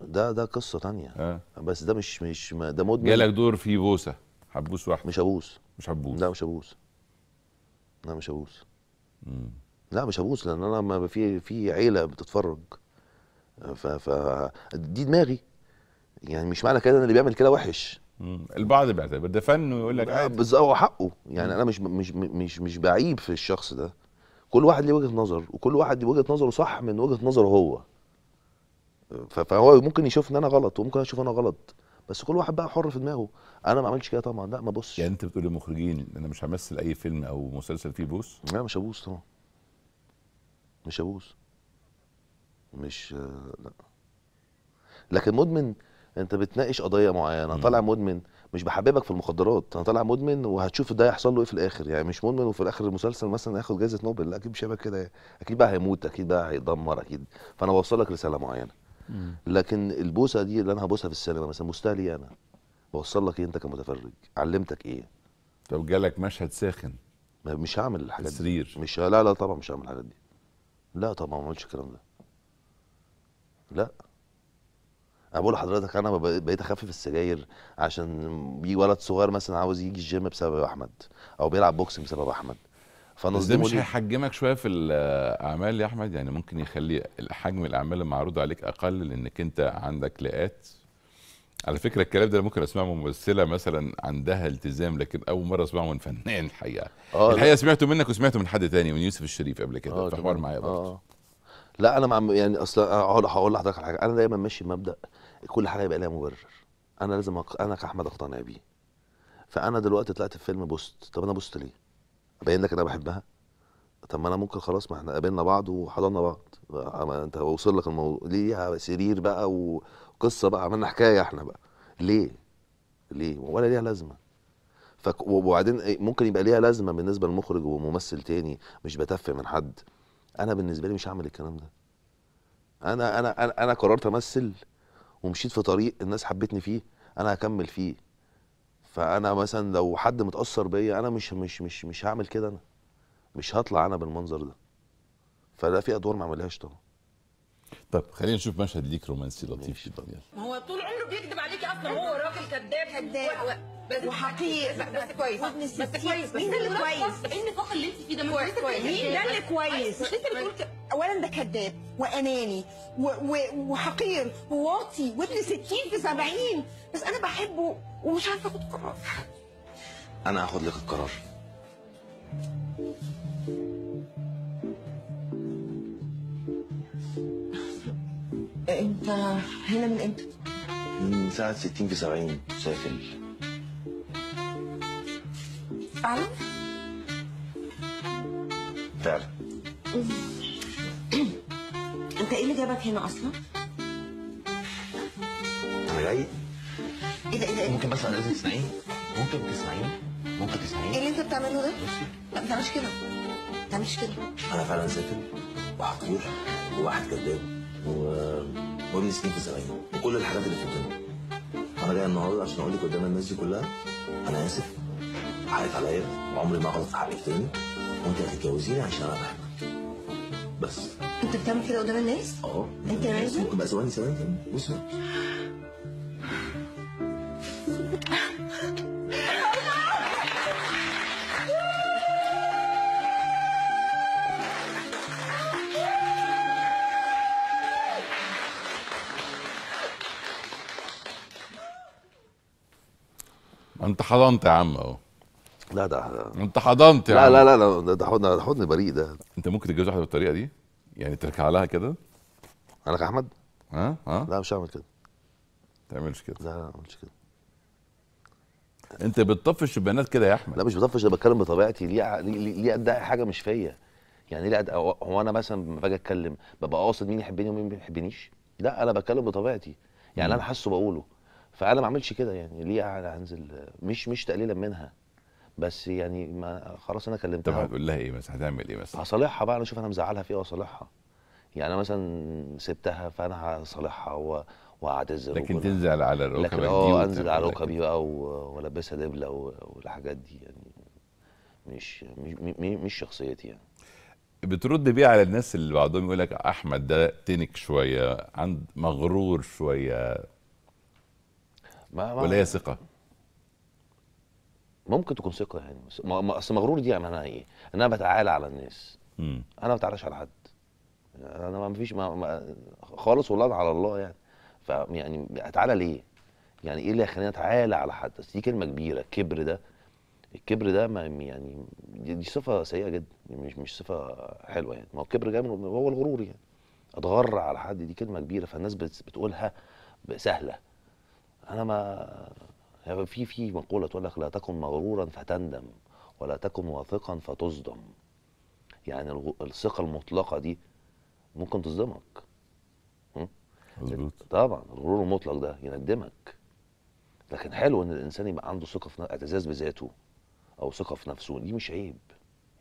S3: ده ده قصه تانية آه. بس ده مش مش ده مدمن جالك
S2: دور فيه بوسه
S3: هتبوس واحده مش هبوس مش هبوس لا مش هبوس لا مش هبوس لا مش هبوس لان انا ما في في عيله بتتفرج ف ف دي دماغي يعني مش معنى كده ان اللي بيعمل كده وحش مم. البعض بيعتبر ده فن ويقول لك عادي بس هو حقه يعني مم. انا مش مش مش مش بعيب في الشخص ده كل واحد ليه وجهه نظر وكل واحد ليه وجهه نظره صح من وجهه نظره هو فهو ممكن يشوف ان انا غلط وممكن اشوف انا غلط بس كل واحد بقى حر في دماغه انا ما عملتش كده
S2: طبعا لا ما بصش يعني انت بتقول للمخرجين انا مش همثل اي فيلم او مسلسل فيه بوس لا مش هبوس طبعا مش هبوس مش لا
S3: لكن مدمن انت بتناقش قضيه معينه طالع مدمن مش بحببك في المخدرات انا طالع مدمن وهتشوف ده هيحصل له ايه في الاخر يعني مش مدمن وفي الاخر المسلسل مثلا هياخد جائزه نوبل لا اكيد مش هيبقى كده اكيد بقى هيموت اكيد بقى هيدمر اكيد فانا بوصل لك رساله معينه لكن البوسه دي اللي انا هبوسها في السينما مثلا مستهلي ايه انا؟ بوصل لك ايه انت كمتفرج؟ علمتك ايه؟ طب جالك مشهد ساخن مش هعمل الحاجات دي سرير مش لا لا طبعا مش هعمل الحاجات دي لا طبعا ما اعملش الكلام ده لا انا بقول لحضرتك انا بقيت اخفف السجاير عشان بيجي ولد صغير مثلا عاوز يجي الجيم بسبب احمد او بيلعب بوكسنج بسبب احمد بس ده مش
S2: هيحجمك شويه في الاعمال يا احمد يعني ممكن يخلي حجم الاعمال المعروضه عليك اقل لانك انت عندك لقات على فكره الكلام ده ممكن اسمعه من ممثله مثلا عندها التزام لكن اول مره اسمعه من فنان الحقيقه آه الحقيقه سمعته منك وسمعته من حد تاني من يوسف الشريف قبل كده آه في حوار معايا برضه آه. لا انا مع يعني اصلا هقول لحضرتك على حاجه انا
S3: دايما ماشي بمبدا كل حاجه يبقى لها مبرر انا لازم أق... انا كاحمد اقتنع بيه فانا دلوقتي طلعت في فيلم بوست طب انا بوست ليه ابين لك انا بحبها طب ما انا ممكن خلاص ما احنا قابلنا بعض وحضنا بعض ما انت وصل لك الموضوع ليه سرير بقى وقصه بقى عملنا حكايه احنا بقى ليه ليه ولا ليها لازمه فك... وبعدين إيه، ممكن يبقى ليها لازمه بالنسبه لمخرج وممثل تاني مش بتفه من حد انا بالنسبه لي مش هعمل الكلام ده انا انا انا, أنا قررت امثل ومشيت في طريق الناس حبتني فيه انا هكمل فيه فانا مثلا لو حد متاثر بيا انا مش مش مش مش هعمل كده انا مش هطلع انا بالمنظر ده فده في ادوار ما عملهاش طبعا
S2: طيب خلينا نشوف مشهد ليك رومانسي لطيف جدا
S5: ما هو طول عمره بيكذب عليكي اصلا هو راجل كذاب كذاب
S4: وحقير بس كويس بس كويس مين اللي كويس؟ ايه النفاق اللي انت فيه ده؟ مين ده اللي طيب، كويس؟
S5: طيب، انت بتقول طيب. اولا ده كذاب واناني وحقير وواطي وابن 60 في 70 بس انا بحبه ومش عارفه اخد قرار
S4: انا هاخد لك القرار انت هنا من امتى؟ من ساعة 60 في 70 سافر فعلا؟ فعلا انت ايه اللي جابك هنا اصلا؟ انا جاي ايه ده ايه ده إيه ممكن بس انا لازم تسمعيني؟ ممكن تسمعيني؟ ممكن تسمعيني؟ ايه اللي انت بتعمله ده؟ لا ما تعملش كده ما تعملش كده انا فعلا سافر وحقير وواحد كذاب وابني سنين في زمايله وكل الحاجات اللي في الدنيا انا جاي النهارده عشان اقول لك قدام الناس دي كلها انا اسف حقك عليا وعمري ما غلط في حقك تاني وانت هتتجوزيني عشان انا بحبك بس انت بتعمل كده قدام الناس؟ اه انت لازم ممكن بقى ثواني ثواني بص
S2: انت حضنت يا عم اهو لا ده انت حضنت يا عم. لا لا لا ده حضن ده حضن بريء ده انت ممكن تتجوز واحده بالطريقه دي يعني تركع لها كده انا احمد؟ ها ها لا مش هعمل كده ما تعملش كده لا لا ما اعملش كده انت
S3: بتطفش البنات كده يا احمد لا مش بطفش انا بتكلم بطبيعتي ليه ليه ادعي حاجه مش فيا يعني ليه هو انا مثلا لما باجي اتكلم ببقى قاصد مين يحبني ومين ما يحبنيش لا انا بتكلم بطبيعتي يعني انا حاسه بقوله فانا ما اعملش كده يعني ليه هنزل مش مش تقليلا منها بس يعني ما خلاص انا كلمتها طب هتقول لها ايه مثلا هتعمل ايه مثلا؟ هصالحها بقى انا اشوف انا مزعلها في ايه واصالحها يعني انا مثلا سبتها فانا هصالحها واعتذر لكن تنزل على الركبه دي اه انزل على ركبي بقى والبسها دبله
S2: والحاجات دي يعني مش مش مش شخصيتي يعني بترد بيه على الناس اللي بعضهم يقول لك احمد ده تنك شويه عند مغرور شويه ما ما ولا هي ثقه
S3: ممكن تكون ثقه يعني بس ما اصل مغرور دي يعني انا ايه انا بتعالى على الناس مم. انا ما بتعالاش على حد انا ما فيش ما ما خالص والله على الله يعني فيعني اتعالى ليه يعني ايه اللي هيخليني اتعالى على حد بس دي كلمه كبيره الكبر ده الكبر ده ما يعني دي, صفه سيئه جدا يعني مش مش صفه حلوه يعني ما هو الكبر جاي هو الغرور يعني اتغر على حد دي كلمه كبيره فالناس بتقولها سهله انا ما يعني في في مقوله تقول لك لا تكن مغرورا فتندم ولا تكن واثقا فتصدم يعني الثقه المطلقه دي ممكن تصدمك مظبوط طبعا الغرور المطلق ده يندمك لكن حلو ان الانسان يبقى عنده ثقه في اعتزاز بذاته او ثقه في نفسه دي مش عيب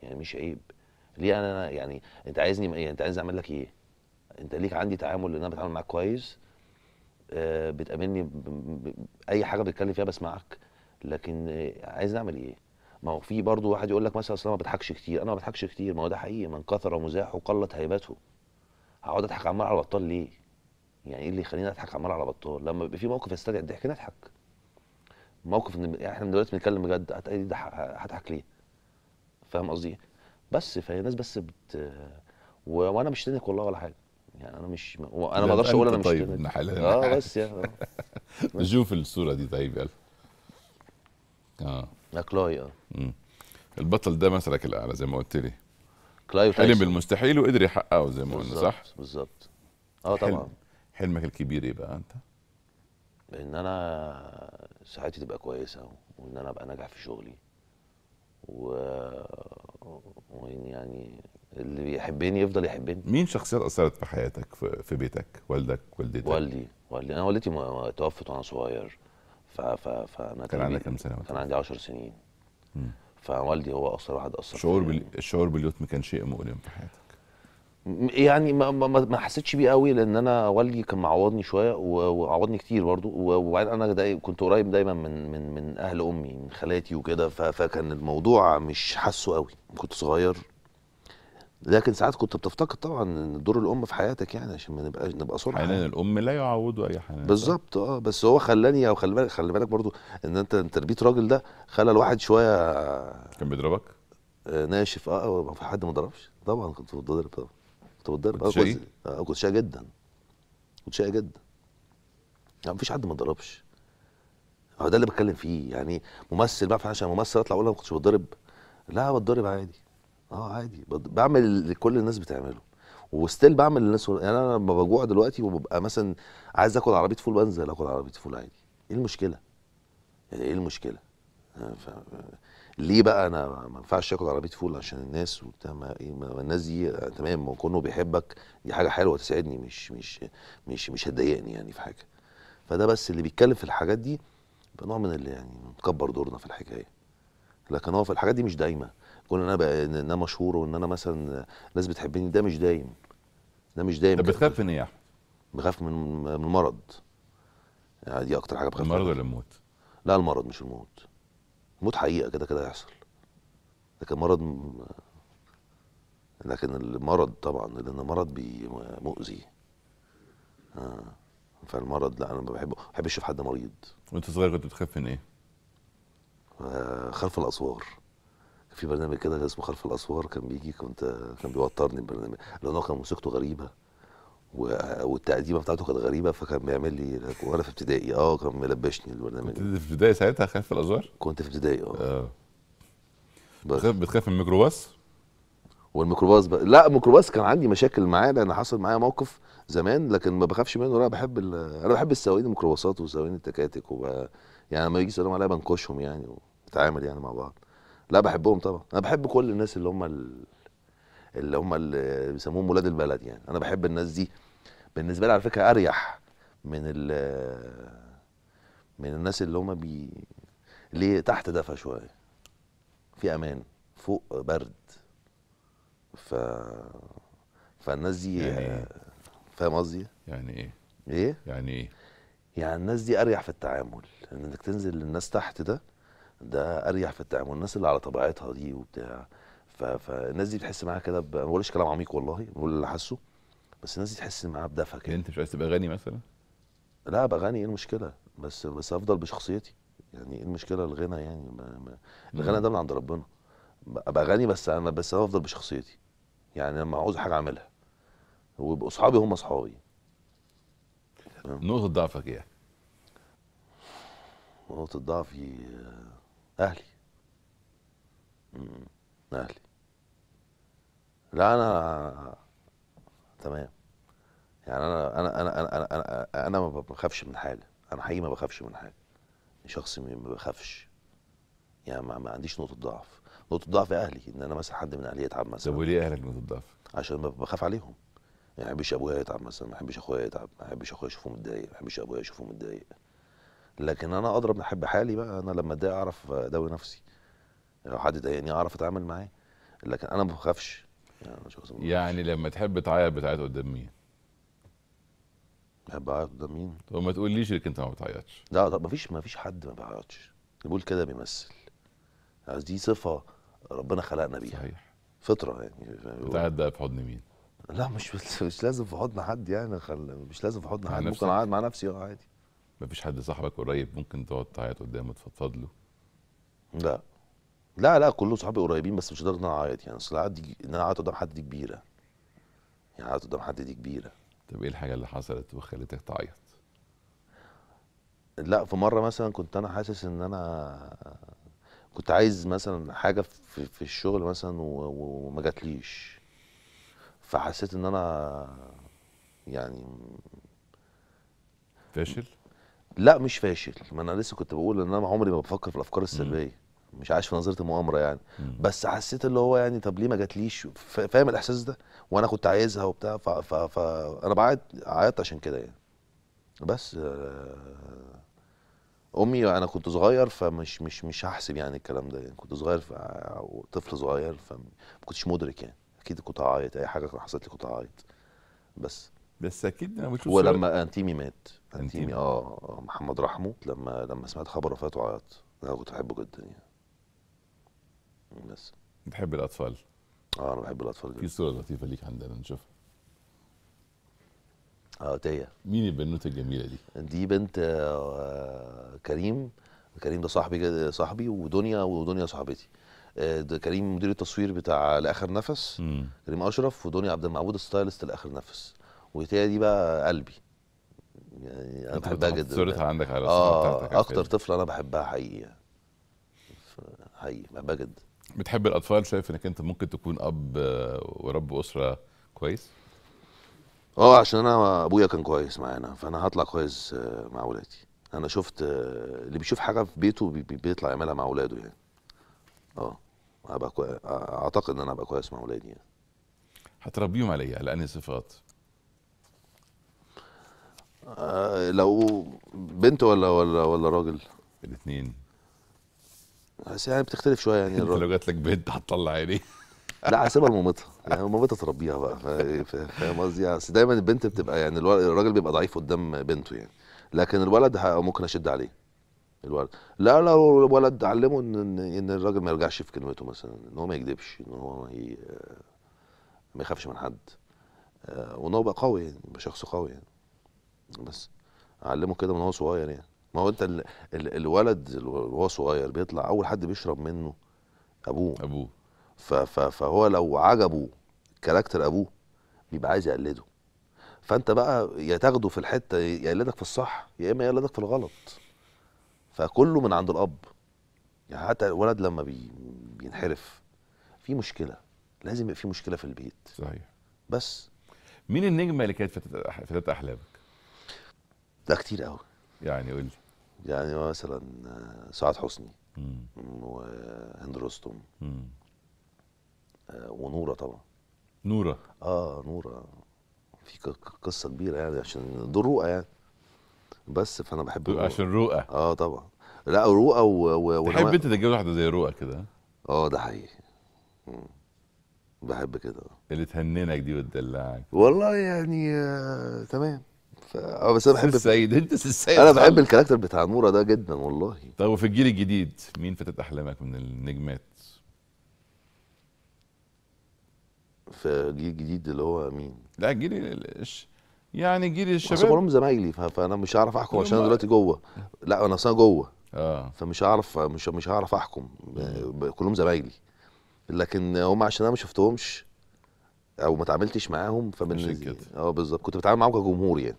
S3: يعني مش عيب ليه انا يعني انت عايزني يعني انت عايز اعمل لك ايه انت ليك عندي تعامل ان انا بتعامل معاك كويس آه، بتقابلني اي حاجه بتتكلم فيها بسمعك لكن آه، عايز نعمل ايه ما هو في برضه واحد يقول لك مثلا اصل انا ما بضحكش كتير انا ما بضحكش كتير ما هو ده حقيقي من كثر مزاحه قلت هيبته هقعد اضحك عمال على بطال ليه يعني ايه اللي يخليني اضحك عمال على بطال لما بيبقى في موقف يستدعي الضحك نضحك موقف ان احنا دلوقتي بنتكلم بجد هضحك ليه فاهم قصدي إيه؟ بس فهي الناس بس بت وانا مش تنك والله ولا حاجه يعني انا مش انا ما اقدرش اقول انا مش طيب اه بس يعني آه. <laughs> نشوف الصوره دي
S2: طيب يلا اه كلاي اه البطل ده مثلك الاعلى زي ما قلت لي كلاي حلم بالمستحيل وقدر يحققه زي ما قلنا صح؟ بالظبط اه طبعا حلم. حلمك الكبير ايه بقى انت؟ ان انا صحتي تبقى كويسه وان انا ابقى ناجح في شغلي و يعني اللي بيحبني يفضل يحبني مين شخصيات اثرت في حياتك في بيتك والدك والدتك والدي
S3: والدي انا والدتي توفت وانا صغير ف ف فانا كان عندك كام سنه كان عندي 10 سنين فوالدي هو اكثر واحد اثر يعني.
S2: الشعور بال... الشعور باليتم كان شيء مؤلم
S3: في حياتك يعني ما ما, ما حسيتش بيه قوي لان انا والدي كان معوضني شويه وعوضني كتير برضو وبعدين انا دايما كنت قريب دايما من من من اهل امي من خالاتي وكده فكان الموضوع مش حاسه قوي كنت صغير لكن ساعات كنت بتفتقد طبعا دور الام في حياتك يعني عشان ما نبقاش نبقى صرحة يعني. حنان الام لا يعوضه اي حنان بالظبط اه بس هو خلاني او خلي بالك خلي بالك برضو ان انت تربيه راجل ده خلى الواحد شويه كان بيضربك؟ آه، ناشف اه ما في حد ما ضربش طبعا كنت بتضرب طبعا كنت بتضرب كنت آه، شقي؟ اه كنت شقي جدا كنت شقي جدا يعني مفيش حد ما اتضربش هو ده اللي بتكلم فيه يعني ممثل بقى عشان ممثل اطلع اقول انا ما كنتش بتضرب لا بتضرب عادي اه عادي بعمل اللي كل الناس بتعمله وستيل بعمل الناس يعني انا لما بجوع دلوقتي وببقى مثلا عايز اكل عربيه فول بنزل اكل عربيه فول عادي ايه المشكله؟ يعني ايه المشكله؟ آه، ف... ليه بقى انا ما ينفعش اكل عربيه فول عشان الناس وبتاع ما إيه، الناس دي تمام وكونه بيحبك دي حاجه حلوه تسعدني مش مش مش مش هتضايقني يعني في حاجه فده بس اللي بيتكلم في الحاجات دي يبقى نوع من اللي يعني نكبر دورنا في الحكايه لكن هو في الحاجات دي مش دايمه كون انا بقى ان انا مشهور وان انا مثلا ناس بتحبني ده مش دايم ده مش دايم طب بتخاف من ايه يا احمد؟ بخاف من من المرض يعني دي اكتر حاجه بخاف المرض ولا الموت؟ لا المرض مش الموت موت حقيقه كده كده هيحصل لكن مرض لكن المرض طبعا لان المرض مؤذي آه. فالمرض لا انا ما بحبه ما بحبش اشوف حد مريض
S2: وانت صغير كنت بتخاف من ايه؟
S3: آه خلف الاسوار في برنامج كده اسمه خلف الاسوار كان بيجي كنت كان بيوترني البرنامج لان هو كان موسيقته غريبه والتقديمه بتاعته كانت غريبه فكان بيعمل لي وانا في ابتدائي اه كان ملبشني البرنامج كنت
S2: في ابتدائي ساعتها خايف في الازوار؟ كنت في
S3: ابتدائي اه اه
S2: بتخاف من الميكروباص؟
S3: والميكروباص بقى لا الميكروباص كان عندي مشاكل معاه لان حصل معايا موقف زمان لكن ما بخافش منه انا بحب ال... انا بحب السواقين الميكروباصات وسواقين التكاتك وب... يعني لما يجي يسالهم عليا بنكشهم يعني ونتعامل يعني مع بعض لا بحبهم طبعا انا بحب كل الناس اللي هم ال... اللي هم اللي بيسموهم ولاد البلد يعني انا بحب الناس دي بالنسبه لي على فكره اريح من ال من الناس اللي هم بي ليه تحت دفى شويه في امان فوق برد ف فالناس دي يعني إيه؟ فاهم قصدي يعني ايه ايه يعني ايه يعني الناس دي اريح في التعامل انك تنزل للناس تحت ده ده اريح في التعامل الناس اللي على طبيعتها دي وبتاع فالناس دي بتحس معاها كده ما بقولش كلام عميق والله بقول اللي حاسه بس الناس دي تحس معاها بدفى كده يعني انت مش عايز تبقى غني مثلا؟ لا ابقى غني ايه المشكله؟ بس بس افضل بشخصيتي يعني ايه المشكله الغنى يعني ما ما الغنى ده من عند ربنا ابقى غني بس انا بس افضل بشخصيتي يعني لما عاوز حاجه اعملها ويبقوا اصحابي هم اصحابي نقطه ضعفك ايه؟ نقطه ضعفي آه، اهلي اهلي لا انا تمام يعني انا انا انا انا انا, أنا, أنا ما بخافش من حاجه انا حقيقي ما بخافش من حاجه يعني شخص ما بخافش يعني ما, ما عنديش نقطه ضعف نقطه ضعف اهلي ان انا مثلا حد من اهلي يتعب مثلا طب وليه اهلك نقطه ضعف؟ عشان بخاف عليهم ما بحبش ابويا يتعب مثلا ما بحبش اخويا يتعب ما بحبش اخويا اشوفه متضايق ما بحبش ابويا اشوفه متضايق لكن انا اضرب ما احب حالي بقى انا لما اتضايق اعرف اداوي نفسي لو حد ضايقني اعرف اتعامل معاه لكن انا ما بخافش يعني,
S2: يعني لما تحب تعيط بتعيط قدام مين؟ بحب اعيط قدام مين؟ طب ما تقوليش انك انت ما بتعيطش لا طب ما فيش حد ما بيعيطش بيقول كده بيمثل
S3: عايز يعني دي صفه ربنا خلقنا بيها صحيح فطره يعني بتعيط بقى في حضن مين؟ لا مش <laughs> مش لازم في حضن حد يعني خل... مش لازم في حضن حد ممكن اعيط
S2: مع نفسي اه عادي فيش حد صاحبك قريب ممكن تقعد تعيط قدامه تفضفض له؟
S3: لا لا لا كلهم صحابي قريبين بس مش لدرجه ان انا اعيط يعني اصل دي ان انا اعيط قدام حد دي كبيره يعني اعيط قدام حد دي كبيره
S2: طب ايه الحاجه اللي حصلت وخلتك تعيط؟
S3: لا في مره مثلا كنت انا حاسس ان انا كنت عايز مثلا حاجه في, في الشغل مثلا وما جاتليش فحسيت ان انا يعني فاشل؟ لا مش فاشل ما انا لسه كنت بقول ان انا عمري ما بفكر في الافكار السلبيه مش عايش في نظره المؤامره يعني مم. بس حسيت اللي هو يعني طب ليه ما جاتليش فاهم الاحساس ده وانا كنت عايزها وبتاع فانا بعيط عيطت عشان كده يعني بس آه، امي انا كنت صغير فمش مش مش هحسب يعني الكلام ده يعني كنت صغير وطفل طفل صغير فما كنتش مدرك يعني اكيد كنت هعيط اي حاجه حصلت لي كنت هعيط بس بس اكيد انا بشوف ولما انتيمي مات انتيمي آه،, اه محمد رحمه لما لما سمعت خبر وفاته عيطت انا كنت بحبه جدا يعني
S2: بس بتحب الاطفال اه انا بحب الاطفال جدا في صوره لطيفه ليك عندنا نشوفها اه تيا إيه؟ مين البنوته الجميله
S3: دي؟ دي بنت آه كريم كريم ده صاحبي صاحبي ودنيا ودنيا صاحبتي آه، ده كريم مدير التصوير بتاع لاخر نفس مم. كريم اشرف ودنيا عبد المعبود ستايلست لاخر نفس وتيا دي بقى قلبي يعني انا بحبها جدا صورتها عندك على آه اكتر طفله انا بحبها حقيقي
S2: حقيقي بحبها جدا بتحب الاطفال شايف انك انت ممكن تكون اب آه، ورب اسره كويس
S3: اه عشان انا ابويا
S2: كان كويس معانا فانا هطلع
S3: كويس آه، مع اولادي انا شفت آه، اللي بيشوف حاجه في بيته بيطلع يعملها مع اولاده يعني اه هبقى كوي... اعتقد ان انا هبقى كويس مع اولادي يعني
S2: هتربيهم على ايه على انهي صفات آه لو بنت ولا ولا ولا راجل الاثنين
S3: بس يعني بتختلف شويه يعني انت لو جات لك بنت هتطلع عيني لا هسيبها لمامتها يعني مامتها تربيها بقى فاهم قصدي يعني اصل دايما البنت بتبقى يعني الراجل بيبقى ضعيف قدام بنته يعني لكن الولد ممكن اشد عليه الولد لا لا الولد علمه ان ان الراجل ما يرجعش في كلمته مثلا ان هو ما يكذبش ان هو ما ما يخافش من حد آه، وان هو بقى قوي يعني يبقى شخص قوي يعني بس علمه كده من هو صغير يعني ما هو انت ال... ال... الولد وهو صغير بيطلع اول حد بيشرب منه ابوه ابوه ف... ف... فهو لو عجبه كاركتر ابوه بيبقى عايز يقلده فانت بقى يا تاخده في الحته يقلدك في الصح يا اما يقلدك في الغلط فكله من عند الاب يعني حتى الولد لما بي... بينحرف في مشكله لازم يبقى في مشكله في البيت صحيح بس مين النجمه اللي كانت فتاه احلامك؟ ده كتير قوي يعني قول لي يعني مثلا آه، سعاد حسني وهند رستم آه، ونوره طبعا نوره اه نوره في قصه كبيره يعني عشان دول رؤى يعني بس فانا بحب رؤى عشان رؤى اه طبعا لا رؤى و, و... تحب انت تتجوز
S2: واحده زي رؤى كده اه ده حقيقي بحب كده اللي تهننك دي وتدلعك والله يعني آه تمام ف...
S3: اه بس انا بحب السيد انت السيد انا بحب
S2: الكاركتر بتاع نوره ده جدا والله طب وفي الجيل الجديد مين فتاة احلامك من النجمات؟ في الجيل الجديد اللي هو مين؟ لا الجيل الش... يعني جيل الشباب بس كلهم زمايلي فانا
S3: مش هعرف احكم عشان انا دلوقتي جوه لا انا اصلا جوه اه فمش هعرف مش مش هعرف احكم كلهم زمايلي لكن هم عشان انا ما شفتهمش او ما اتعاملتش معاهم فمن اه بالظبط كنت بتعامل معاهم كجمهور يعني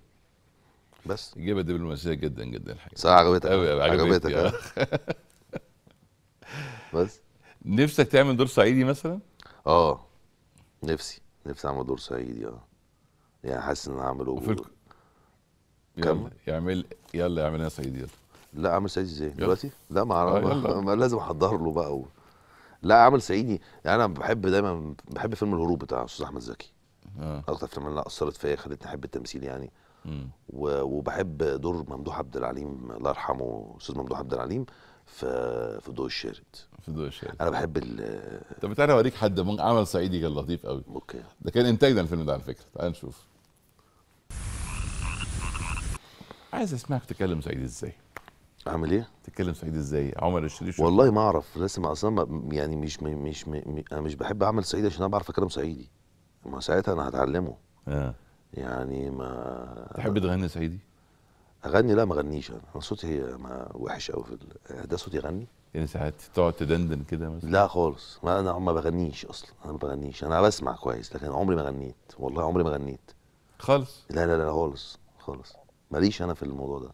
S2: بس إجابة دبلوماسية جدا جدا الحقيقة صح عجبتك قوي عجبتك, عجبتك آه. <laughs> بس نفسك تعمل دور صعيدي مثلا؟ اه نفسي
S3: نفسي اعمل دور صعيدي اه يعني حاسس ان انا هعمله وفي الك... يلا يعمل يلا يعملها صعيدي يلا لا اعمل صعيدي ازاي دلوقتي؟ لا ما آه <laughs> لازم احضر له بقى و... لا اعمل صعيدي يعني انا بحب دايما بحب فيلم الهروب بتاع استاذ احمد زكي اه اكتر فيلم اللي اثرت فيا خلتني احب التمثيل يعني وبحب دور ممدوح عبد العليم الله يرحمه استاذ ممدوح عبد العليم في في ضوء الشارد
S2: في ضوء الشارد انا بحب ال طب تعالى اوريك حد من عمل صعيدي كان لطيف قوي اوكي ده كان ده الفيلم ده على فكره تعال نشوف عايز اسمعك تتكلم صعيدي ازاي اعمل ايه؟ تتكلم صعيدي ازاي؟ عمر الشريف والله ما
S3: اعرف لسه ما اصلا يعني مش مش انا مش, مش بحب اعمل صعيدي عشان انا بعرف اتكلم صعيدي ما ساعتها انا هتعلمه اه يعني ما تحب تغني سعيدي؟ اغني لا ما غنيش انا صوتي ما وحش قوي في ده صوتي يغني يعني ساعات تقعد تدندن كده مثلا لا خالص ما انا ما بغنيش اصلا انا ما بغنيش انا بسمع كويس لكن عمري ما غنيت والله عمري ما غنيت خالص لا لا لا خالص خالص ماليش انا في
S2: الموضوع ده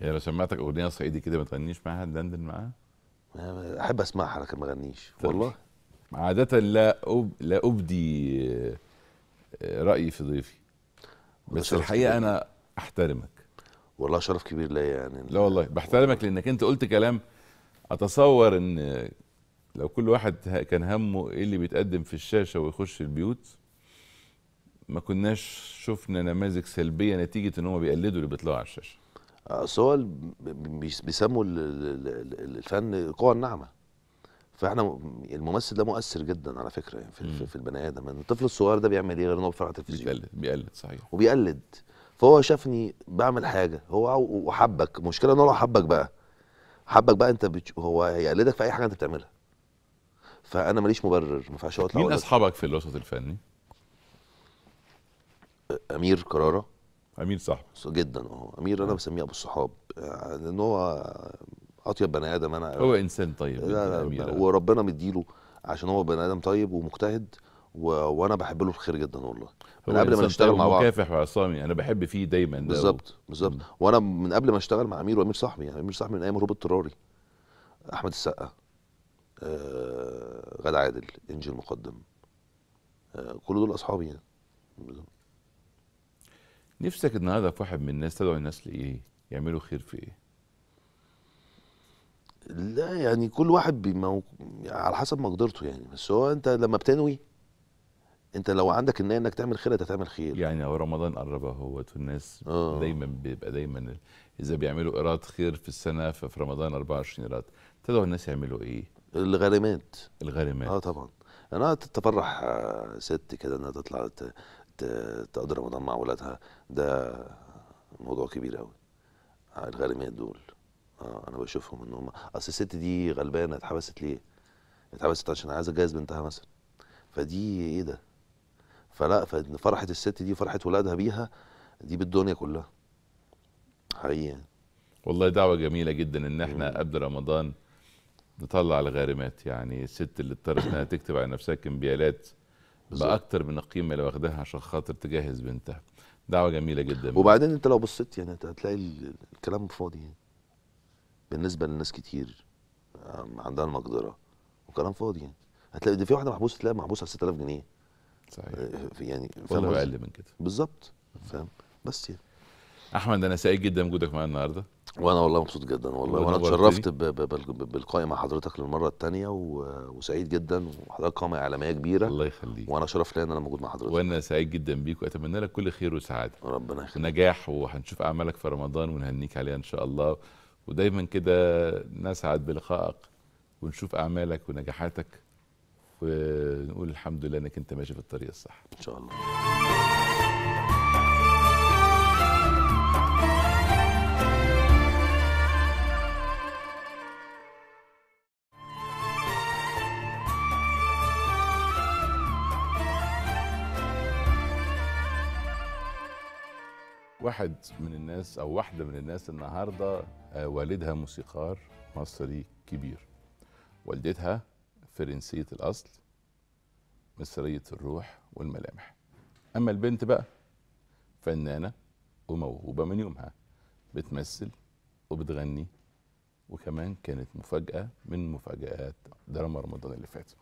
S2: يعني لو سمعتك اغنيه صعيدي كده ما تغنيش معاها تدندن معاها احب اسمعها لكن ما اغنيش طيب. والله عاده لا أب... لا ابدي رايي في ضيفي بس الحقيقه انا احترمك والله شرف كبير ليا يعني لا والله بحترمك لانك انت قلت كلام اتصور ان لو كل واحد كان همه ايه اللي بيتقدم في الشاشه ويخش البيوت ما كناش شفنا نماذج سلبيه نتيجه ان هم بيقلدوا اللي بيطلعوا على الشاشه اصل هو بيسموا الفن قوى الناعمه
S3: فاحنا الممثل ده مؤثر جدا على فكره يعني في, مم. في البني ادم الطفل الصغير ده بيعمل ايه غير ان هو بيتفرج على التلفزيون بيقلد بيقلد صحيح وبيقلد فهو شافني بعمل حاجه هو وحبك المشكله ان هو حبك بقى حبك بقى انت بتش... هو هيقلدك
S2: في اي حاجه انت بتعملها
S3: فانا ماليش مبرر ما ينفعش اطلع مين اصحابك
S2: في الوسط الفني؟
S3: امير كراره امير صاحبك جدا اه امير انا آه. بسميه ابو الصحاب لان يعني هو اطيب بني ادم انا هو انسان طيب لا لا وربنا مديله عشان هو بني ادم طيب ومجتهد و... وانا بحب له الخير جدا والله من قبل ما نشتغل طيب مع بعض مكافح
S2: وعصامي انا بحب فيه دايما بالظبط بالظبط
S3: وانا من قبل ما اشتغل مع امير وامير صاحبي يعني امير صاحبي من ايام روبرت اضطراري احمد السقا آه غادة عادل انجي المقدم آه كل
S2: دول اصحابي يعني بالزبط. نفسك النهارده في واحد من الناس تدعو الناس لايه؟ يعملوا خير في ايه؟
S3: لا يعني كل واحد بمو... على حسب مقدرته يعني بس هو انت لما بتنوي انت
S2: لو عندك النيه انك تعمل خير هتعمل خير يعني هو رمضان قرب اهوت والناس أوه. دايما بيبقى دايما اذا بيعملوا ايراد خير في السنه ففي رمضان 24 ايراد تدعو الناس يعملوا ايه؟ الغارمات الغارمات اه طبعا انا تفرح آه، ست كده
S3: انها تطلع تقضي رمضان مع اولادها ده موضوع كبير قوي الغارمات دول اه انا بشوفهم ان هم اصل الست دي غلبانه اتحبست ليه؟ اتحبست عشان عايزه تجوز بنتها مثلا فدي ايه ده؟ فلا فرحه الست دي فرحه ولادها بيها دي بالدنيا كلها
S2: حقيقي يعني. والله دعوه جميله جدا ان احنا قبل رمضان نطلع الغارمات يعني الست اللي اضطرت انها تكتب على نفسها كمبيالات باكتر من القيمه اللي واخداها عشان خاطر تجهز بنتها دعوه جميله جدا وبعدين
S3: انت لو بصيت يعني هتلاقي الكلام فاضي يعني بالنسبه لناس كتير آه، عندها المقدره وكلام فاضي يعني هتلاقي في واحده محبوسه تلاقي محبوسه على 6000 جنيه صحيح آه، يعني فاهم اقل من كده بالظبط فاهم بس يعني
S2: احمد انا سعيد جدا بوجودك معايا النهارده وانا والله مبسوط جدا والله وانا اتشرفت بالقائمه مع حضرتك للمره الثانيه وسعيد جدا وحضرتك قامه اعلاميه كبيره الله يخليك وانا شرف ليا ان انا موجود مع حضرتك وانا سعيد جدا بيك واتمنى لك كل خير وسعاده ربنا يخليك نجاح وهنشوف اعمالك في رمضان ونهنيك عليها ان شاء الله ودايما كده نسعد بلقائك ونشوف اعمالك ونجاحاتك ونقول الحمد لله انك انت ماشي في الطريق الصح ان شاء الله واحد من الناس او واحده من الناس النهارده آه، والدها موسيقار مصري كبير والدتها فرنسيه الاصل مصريه الروح والملامح اما البنت بقى فنانه وموهوبه من يومها بتمثل وبتغني وكمان كانت مفاجأة من مفاجآت دراما رمضان اللي فات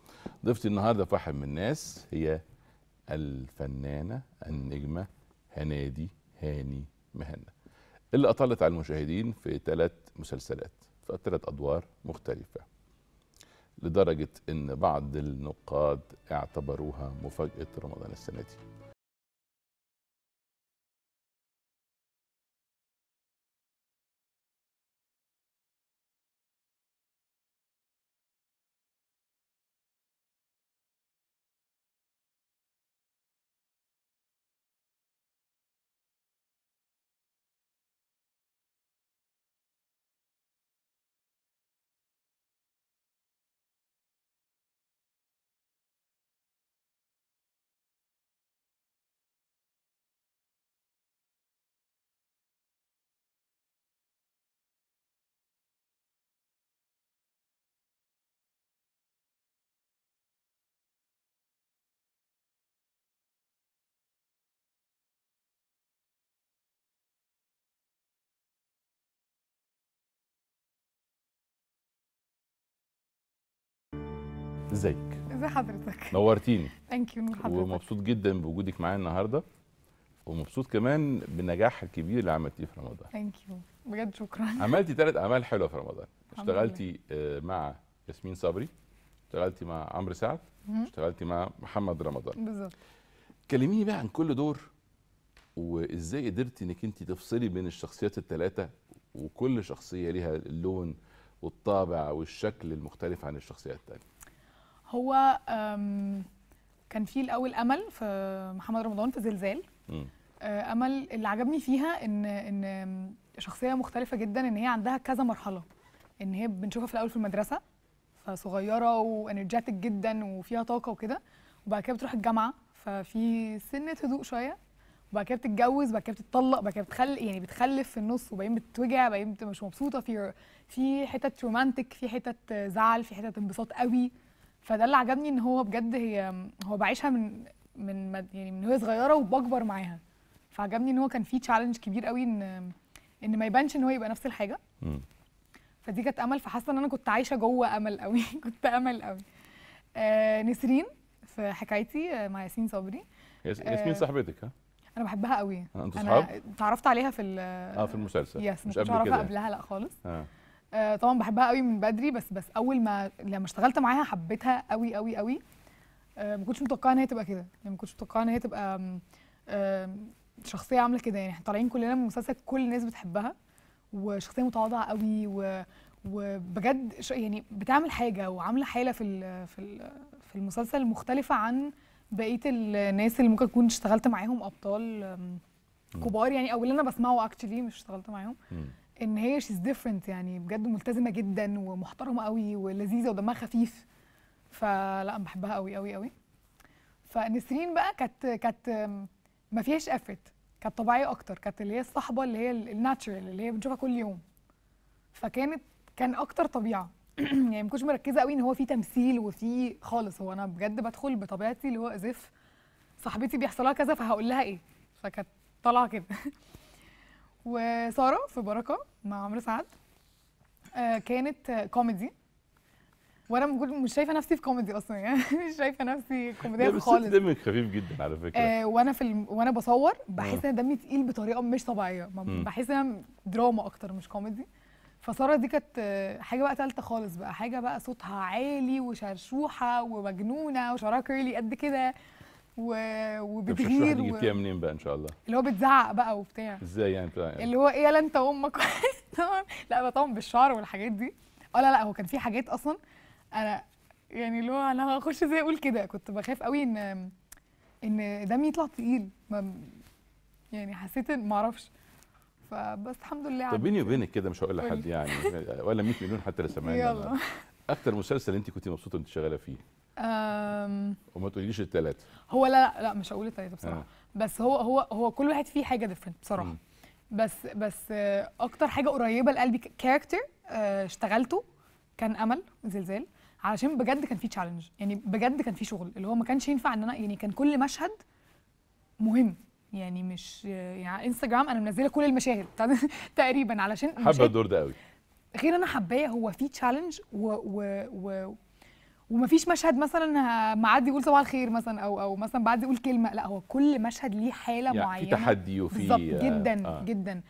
S2: ضيفتي النهاردة في واحد من الناس هي الفنانة النجمة هنادي هاني مهنا اللي أطلت على المشاهدين في ثلاث مسلسلات في ثلاث أدوار مختلفة
S1: لدرجة إن بعض النقاد اعتبروها مفاجأة رمضان السنة دي ازيك ازي حضرتك نورتيني ثانك يو حضرتك ومبسوط
S2: جدا بوجودك معايا النهارده ومبسوط كمان بالنجاح الكبير اللي عملتيه إيه في رمضان
S6: ثانك يو بجد شكرا <laughs> عملتي
S2: ثلاث اعمال حلوه في رمضان اشتغلتي آه، مع ياسمين صبري اشتغلتي مع عمرو سعد اشتغلتي مع محمد رمضان بالظبط كلميني بقى عن كل دور وازاي قدرتي انك انت تفصلي بين الشخصيات الثلاثه وكل شخصيه ليها اللون والطابع والشكل المختلف عن الشخصيات الثانيه
S6: هو كان في الاول امل في محمد رمضان في زلزال آه، امل اللي عجبني فيها ان ان شخصيه مختلفه جدا ان هي عندها كذا مرحله ان هي بنشوفها في الاول في المدرسه فصغيره وانرجيتك جدا وفيها طاقه وكده وبعد كده بتروح الجامعه ففي سنه هدوء شويه وبعد كده بتتجوز وبعد كده بتطلق وبعد كده بتخلف يعني بتخلف في النص وبعدين بتوجع وبعدين مش مبسوطه في في حتت رومانتك في حتت زعل في حتت انبساط قوي فده اللي عجبني ان هو بجد هي هو بعيشها من من يعني من وهي صغيره وبكبر معاها فعجبني ان هو كان في تشالنج كبير قوي ان ان ما يبانش ان هو يبقى نفس الحاجه فدي كانت امل فحاسه ان انا كنت عايشه جوه امل قوي <laughs> كنت امل قوي آه نسرين في حكايتي آه، مع ياسين صبري آه، ياسمين صاحبتك ها انا بحبها قوي انت صحاب؟ انا اتعرفت عليها في اه في المسلسل يس مش قبل كده قبلها لا خالص آه. آه طبعا بحبها قوي من بدري بس بس اول ما لما اشتغلت معاها حبيتها قوي قوي قوي آه ما كنتش متوقعه ان هي تبقى كده يعني ما كنتش متوقعه ان هي تبقى آه شخصيه عامله كده يعني احنا طالعين كلنا من مسلسل كل الناس بتحبها وشخصيه متواضعه قوي و وبجد يعني بتعمل حاجه وعامله حاله في ال في ال في المسلسل مختلفه عن بقيه الناس اللي ممكن تكون اشتغلت معاهم ابطال كبار يعني او اللي انا بسمعه اكشلي مش اشتغلت معاهم ان هي شيز ديفرنت يعني بجد ملتزمه جدا ومحترمه قوي ولذيذه ودمها خفيف فلا انا بحبها قوي قوي قوي فنسرين بقى كانت كانت ما فيهاش افرت كانت طبيعيه اكتر كانت اللي هي الصحبه اللي هي الناتشرال اللي هي بنشوفها كل يوم فكانت كان اكتر طبيعه <clears throat> يعني ما كنتش مركزه قوي ان هو في تمثيل وفي خالص هو انا بجد بدخل بطبيعتي اللي هو ازف صاحبتي بيحصلها كذا فهقول لها ايه فكانت طالعه كده <laughs> وساره في بركه مع عمرو سعد آه، كانت كوميدي وانا مش شايفه نفسي في كوميدي اصلا يعني <laughs> مش شايفه نفسي كوميديا خالص دمك
S2: خفيف جدا على
S1: فكره آه
S6: وانا في الم... وانا بصور آه. بحس ان دمي تقيل بطريقه مش طبيعيه بحس ان دراما اكتر مش كوميدي فساره دي كانت آه، حاجه بقى ثالثه خالص بقى حاجه بقى صوتها عالي وشرشوحه ومجنونه وشعرها كيرلي قد كده و... وبتغير و... جبتيها
S2: منين بقى ان شاء الله
S6: اللي هو بتزعق بقى وبتاع
S2: ازاي يعني بتاع يعني.
S6: اللي هو ايه يلا انت امك <laughs> طبعا لا طبعا بالشعر والحاجات دي اه لا لا هو كان في حاجات اصلا انا يعني اللي هو انا هخش ازاي اقول كده كنت بخاف قوي ان ان دمي يطلع تقيل ما يعني حسيت ان معرفش فبس الحمد لله طب بيني
S2: وبينك كده مش هقول لحد يعني ولا 100 مليون حتى لا سمعنا <laughs> يلا اكتر مسلسل انت كنت مبسوطه انت شغاله فيه
S6: أم...
S2: وما تقوليش الثلاثه
S6: هو لا لا, لا مش هقول الثلاثه بصراحه آه. بس هو هو هو كل واحد فيه حاجه ديفرنت بصراحه م. بس بس اكتر حاجه قريبه لقلبي كاركتر آه، اشتغلته كان امل زلزال علشان بجد كان في تشالنج يعني بجد كان في شغل اللي هو ما كانش ينفع ان انا يعني كان كل مشهد مهم يعني مش يعني انستجرام انا منزله كل المشاهد <laughs> تقريبا علشان حابه الدور ده قوي غير انا حباه هو في تشالنج و, و, و ومفيش مشهد مثلا معدي يقول صباح الخير مثلا او او مثلا بعد يقول كلمه لا هو كل مشهد ليه حاله يعني معينه في تحدي وفي آه، جدا آه. جدا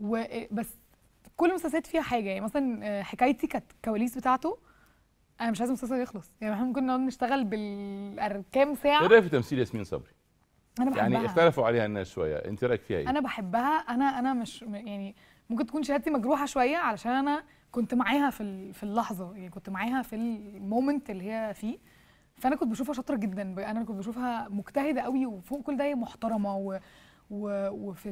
S6: وبس آه، كل المسلسلات فيها حاجه يعني مثلا آه، حكايتي كانت الكواليس بتاعته انا مش عايز المسلسل يخلص يعني احنا ممكن نقعد نشتغل بالكام ساعه ايه رايك في
S2: تمثيل ياسمين صبري
S6: انا يعني بحبها يعني اختلفوا
S2: عليها الناس شويه انت رايك فيها ايه انا
S6: بحبها انا انا مش يعني ممكن تكون شهادتي مجروحه شويه علشان انا كنت معاها في في اللحظه يعني كنت معاها في المومنت اللي هي فيه فانا كنت بشوفها شاطره جدا انا كنت بشوفها مجتهده قوي وفوق كل ده محترمه و... و... وفي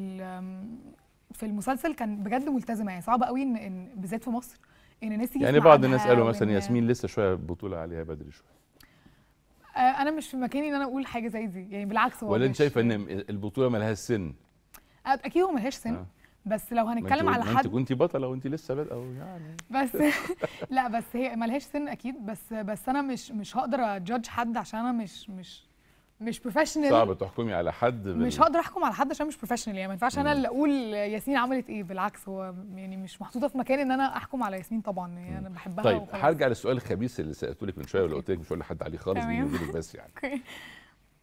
S6: في المسلسل كان بجد ملتزمه يعني صعب قوي ان, إن بالذات في مصر ان الناس تيجي يعني بعض الناس قالوا مثلا
S2: ياسمين لسه شويه بطوله عليها بدري شويه
S6: آه، انا مش في مكاني ان انا اقول حاجه زي دي يعني بالعكس هو ولا انت
S2: شايفه ان البطوله مالهاش سن
S6: اكيد هو مالهاش سن آه. بس لو هنتكلم على حد انت
S2: كنتي بطله وانت لسه بادئه يعني
S6: بس <laughs> <laughs> لا بس هي ملهاش سن اكيد بس بس انا مش مش هقدر اجادج حد عشان انا مش مش مش بروفيشنال صعب
S2: تحكمي على حد بال... مش هقدر
S6: احكم على حد عشان مش بروفيشنال يعني ما ينفعش انا اللي اقول ياسمين عملت ايه بالعكس هو يعني مش محطوطه في مكان ان انا احكم على ياسمين طبعا يعني انا بحبها طيب هرجع
S2: للسؤال الخبيث اللي سالته لك من شويه واللي قلت لك مش هقول لحد عليه خالص بيجي بس يعني <laughs>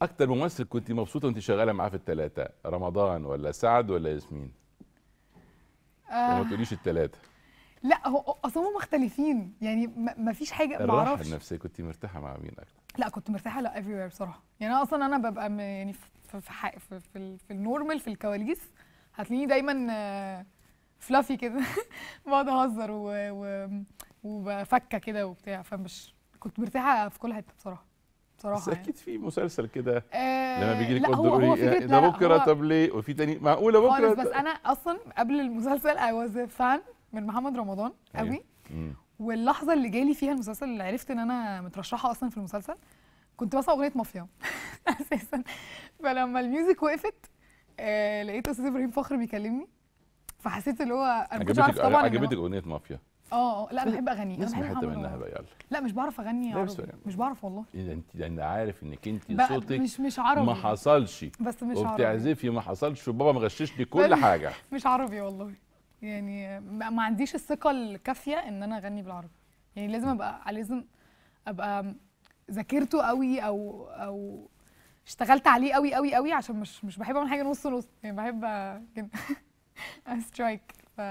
S2: اكتر ممثل كنت مبسوطه وانت شغاله معاه في الثلاثه رمضان ولا سعد ولا ياسمين
S6: آه. وما تقوليش الثلاثه لا هو اصلا مختلفين يعني ما فيش حاجه ما اعرفش النفسيه
S2: كنت مرتاحه مع مين اكتر
S6: لا كنت مرتاحه لا افري وير بصراحه يعني انا اصلا انا ببقى يعني في في في, في, في النورمال في الكواليس هتلاقيني دايما فلافي آه، كده <laughs> بقعد اهزر و... وبفكه كده وبتاع فمش كنت مرتاحه في كل حته بصراحه بصراحه بس يعني. اكيد في
S2: مسلسل كده آه لما بيجي لك آه، ده بكره طب ليه وفي تاني معقوله بكره بس انا
S6: اصلا قبل المسلسل اي واز فان من محمد رمضان أيوة. قوي واللحظه اللي جالي فيها المسلسل اللي عرفت ان انا مترشحه اصلا في المسلسل كنت بسمع اغنيه مافيا <laughs> اساسا فلما الميوزك وقفت آه لقيت استاذ ابراهيم فخر بيكلمني فحسيت اللي هو انا مش عارف طبعا عجبتك
S2: اغنيه مافيا
S6: آه،, اه لا انا بحب اغني انا بحب حته منها بقى يلا لا مش بعرف اغني عربي يعني مش بعرف والله
S2: اذا انت ده انا عارف انك انت صوتك مش مش عربي ما حصلش بس مش عربي وبتعزفي ما حصلش وبابا مغششني لي كل حاجه
S6: مش عربي والله يعني ما عنديش الثقه الكافيه ان انا اغني بالعربي يعني لازم ابقى لازم ابقى ذاكرته قوي او او اشتغلت عليه قوي قوي قوي عشان مش مش بحب اعمل حاجه نص نص يعني بحب كده سترايك <laughs> ف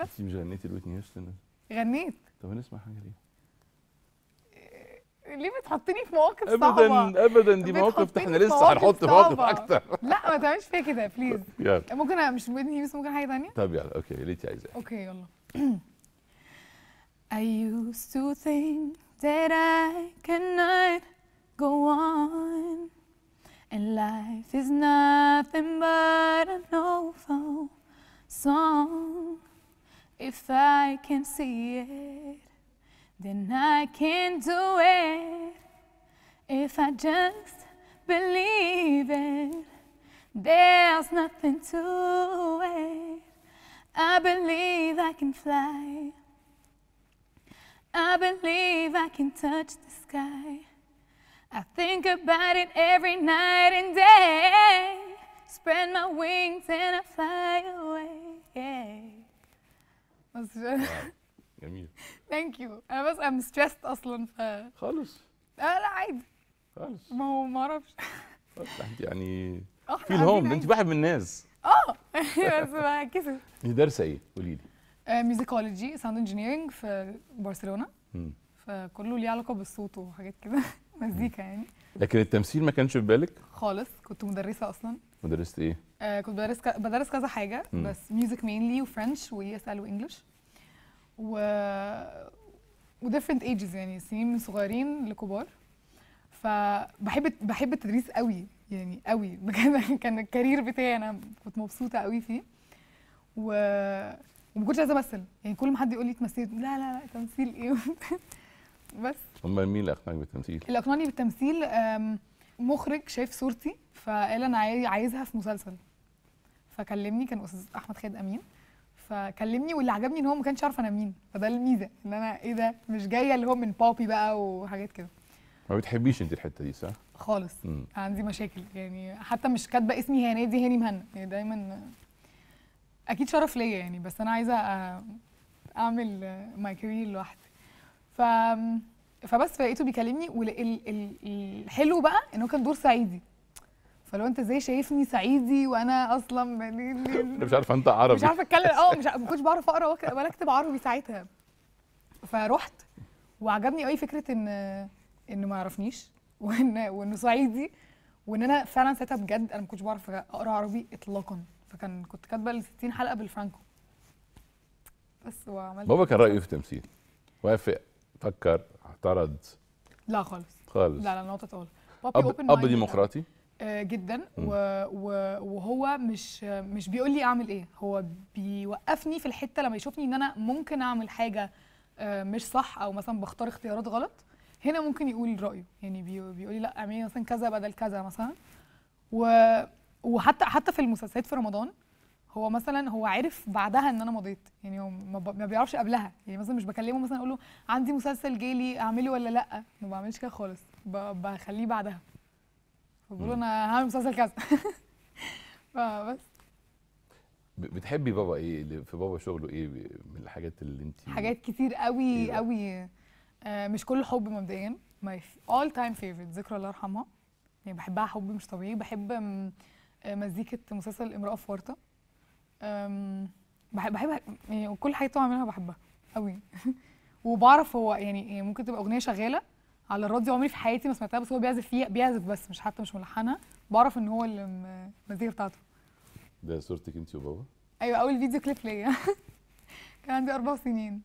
S6: بس
S2: مش غنيتي لويتني هيوستن غنيت طب نسمع حاجه ليه
S6: إيه، ليه بتحطني في مواقف صعبه ابدا ابدا دي مواقف احنا لسه هنحط مواقف اكتر <laughs> لا ما تعملش فيها كده بليز <laughs> يلا ممكن مش بنهي بس ممكن حاجه ثانيه
S2: طب يلا اوكي اللي
S6: انت عايزاه اوكي يلا <clears throat> I used to think that I cannot go on And life is nothing but an old song If I can see it, then I can do it. If I just believe it, there's nothing to it. I believe I can fly. I believe I can touch the sky. I think about it every night and day. Spread my wings and I fly away. Yeah. جميل ثانك يو انا بس ام ستريسد اصلا ف خالص اه لا عادي خالص ما هو ما اعرفش
S2: انت يعني في أه، الهوم انت بحب الناس
S6: اه <laughs> بس بكسب
S2: انت دارسه ايه قولي
S6: لي ميوزيكولوجي ساوند انجينيرنج في برشلونه فكله ليه علاقه بالصوت وحاجات كده <laughs> مزيكا يعني
S2: لكن التمثيل ما كانش في بالك
S6: خالص كنت مدرسه اصلا مدرسه ايه آه كنت بدرس ك... بدرس كذا حاجه مم. بس ميوزك مينلي وفرنش اس ال وانجلش و وديفرنت ايجز يعني سنين من صغيرين لكبار فبحب بحب التدريس قوي يعني قوي <laughs> كان كان الكارير بتاعي انا كنت مبسوطه قوي فيه و وما كنتش عايزه امثل يعني كل ما حد يقول لي تمثلي لا لا لا تمثيل ايه <laughs> بس
S2: امال مين اللي اقنعك بالتمثيل؟
S6: اللي اقنعني بالتمثيل مخرج شايف صورتي فقال انا عايزها في مسلسل فكلمني كان استاذ احمد خالد امين فكلمني واللي عجبني ان هو ما كانش عارف انا مين فده الميزه ان انا ايه ده مش جايه اللي هو من بابي بقى وحاجات كده
S2: ما بتحبيش انت الحته دي صح خالص مم.
S6: عندي مشاكل يعني حتى مش كاتبه اسمي هاني دي هاني مهنا يعني دايما اكيد شرف ليا يعني بس انا عايزه آه، اعمل ماي كارير لوحدي ف فبس لقيته بيكلمني والحلو بقى ان هو كان دور صعيدي فلو انت ازاي شايفني صعيدي وانا اصلا مش
S2: عارفه انت عربي مش عارفه اتكلم اه مش ما
S6: كنتش بعرف اقرا ولا اكتب عربي ساعتها فروحت وعجبني قوي فكره ان ان ما يعرفنيش وان وانه صعيدي وان انا فعلا ساعتها بجد انا ما كنتش بعرف اقرا عربي اطلاقا فكان كنت كاتبه ال 60 حلقه بالفرانكو بس وعملت بابا
S2: كان رايه في التمثيل وافق فكر اعترض
S6: لا خالص خالص لا لا نوت ات أب, اب ديمقراطي آه، جدا و... وهو مش مش بيقول لي اعمل ايه هو بيوقفني في الحته لما يشوفني ان انا ممكن اعمل حاجه آه، مش صح او مثلا بختار اختيارات غلط هنا ممكن يقول رايه يعني بيقول لي لا اعملي مثلا كذا بدل كذا مثلا و... وحتى حتى في المسلسلات في رمضان هو مثلا هو عرف بعدها ان انا مضيت يعني هو ما بيعرفش قبلها يعني مثلا مش بكلمه مثلا اقول له عندي مسلسل جالي اعمله ولا لا ما بعملش كده خالص بخليه بعدها فبقول انا هعمل مسلسل كذا <laughs> فبس
S2: بتحبي بابا ايه في بابا شغله ايه من الحاجات اللي انت
S6: حاجات كتير قوي إيه قوي آه مش كل حب مبدئيا ماي اول تايم فيفورت ذكرى الله يرحمها يعني بحبها حب مش طبيعي بحب آه، مزيكه مسلسل امراه في ورطه بحب بحب يعني كل حاجه طبعا عاملها بحبها قوي <laughs> وبعرف هو يعني إيه، ممكن تبقى اغنيه شغاله على الراديو عمري في حياتي ما سمعتها بس هو بيعزف فيها بيعزف بس مش حتى مش ملحنها بعرف ان هو المزيكا بتاعته
S2: ده صورتك انت وبابا
S6: ايوه اول فيديو كليب ليا <laughs> كان عندي اربع سنين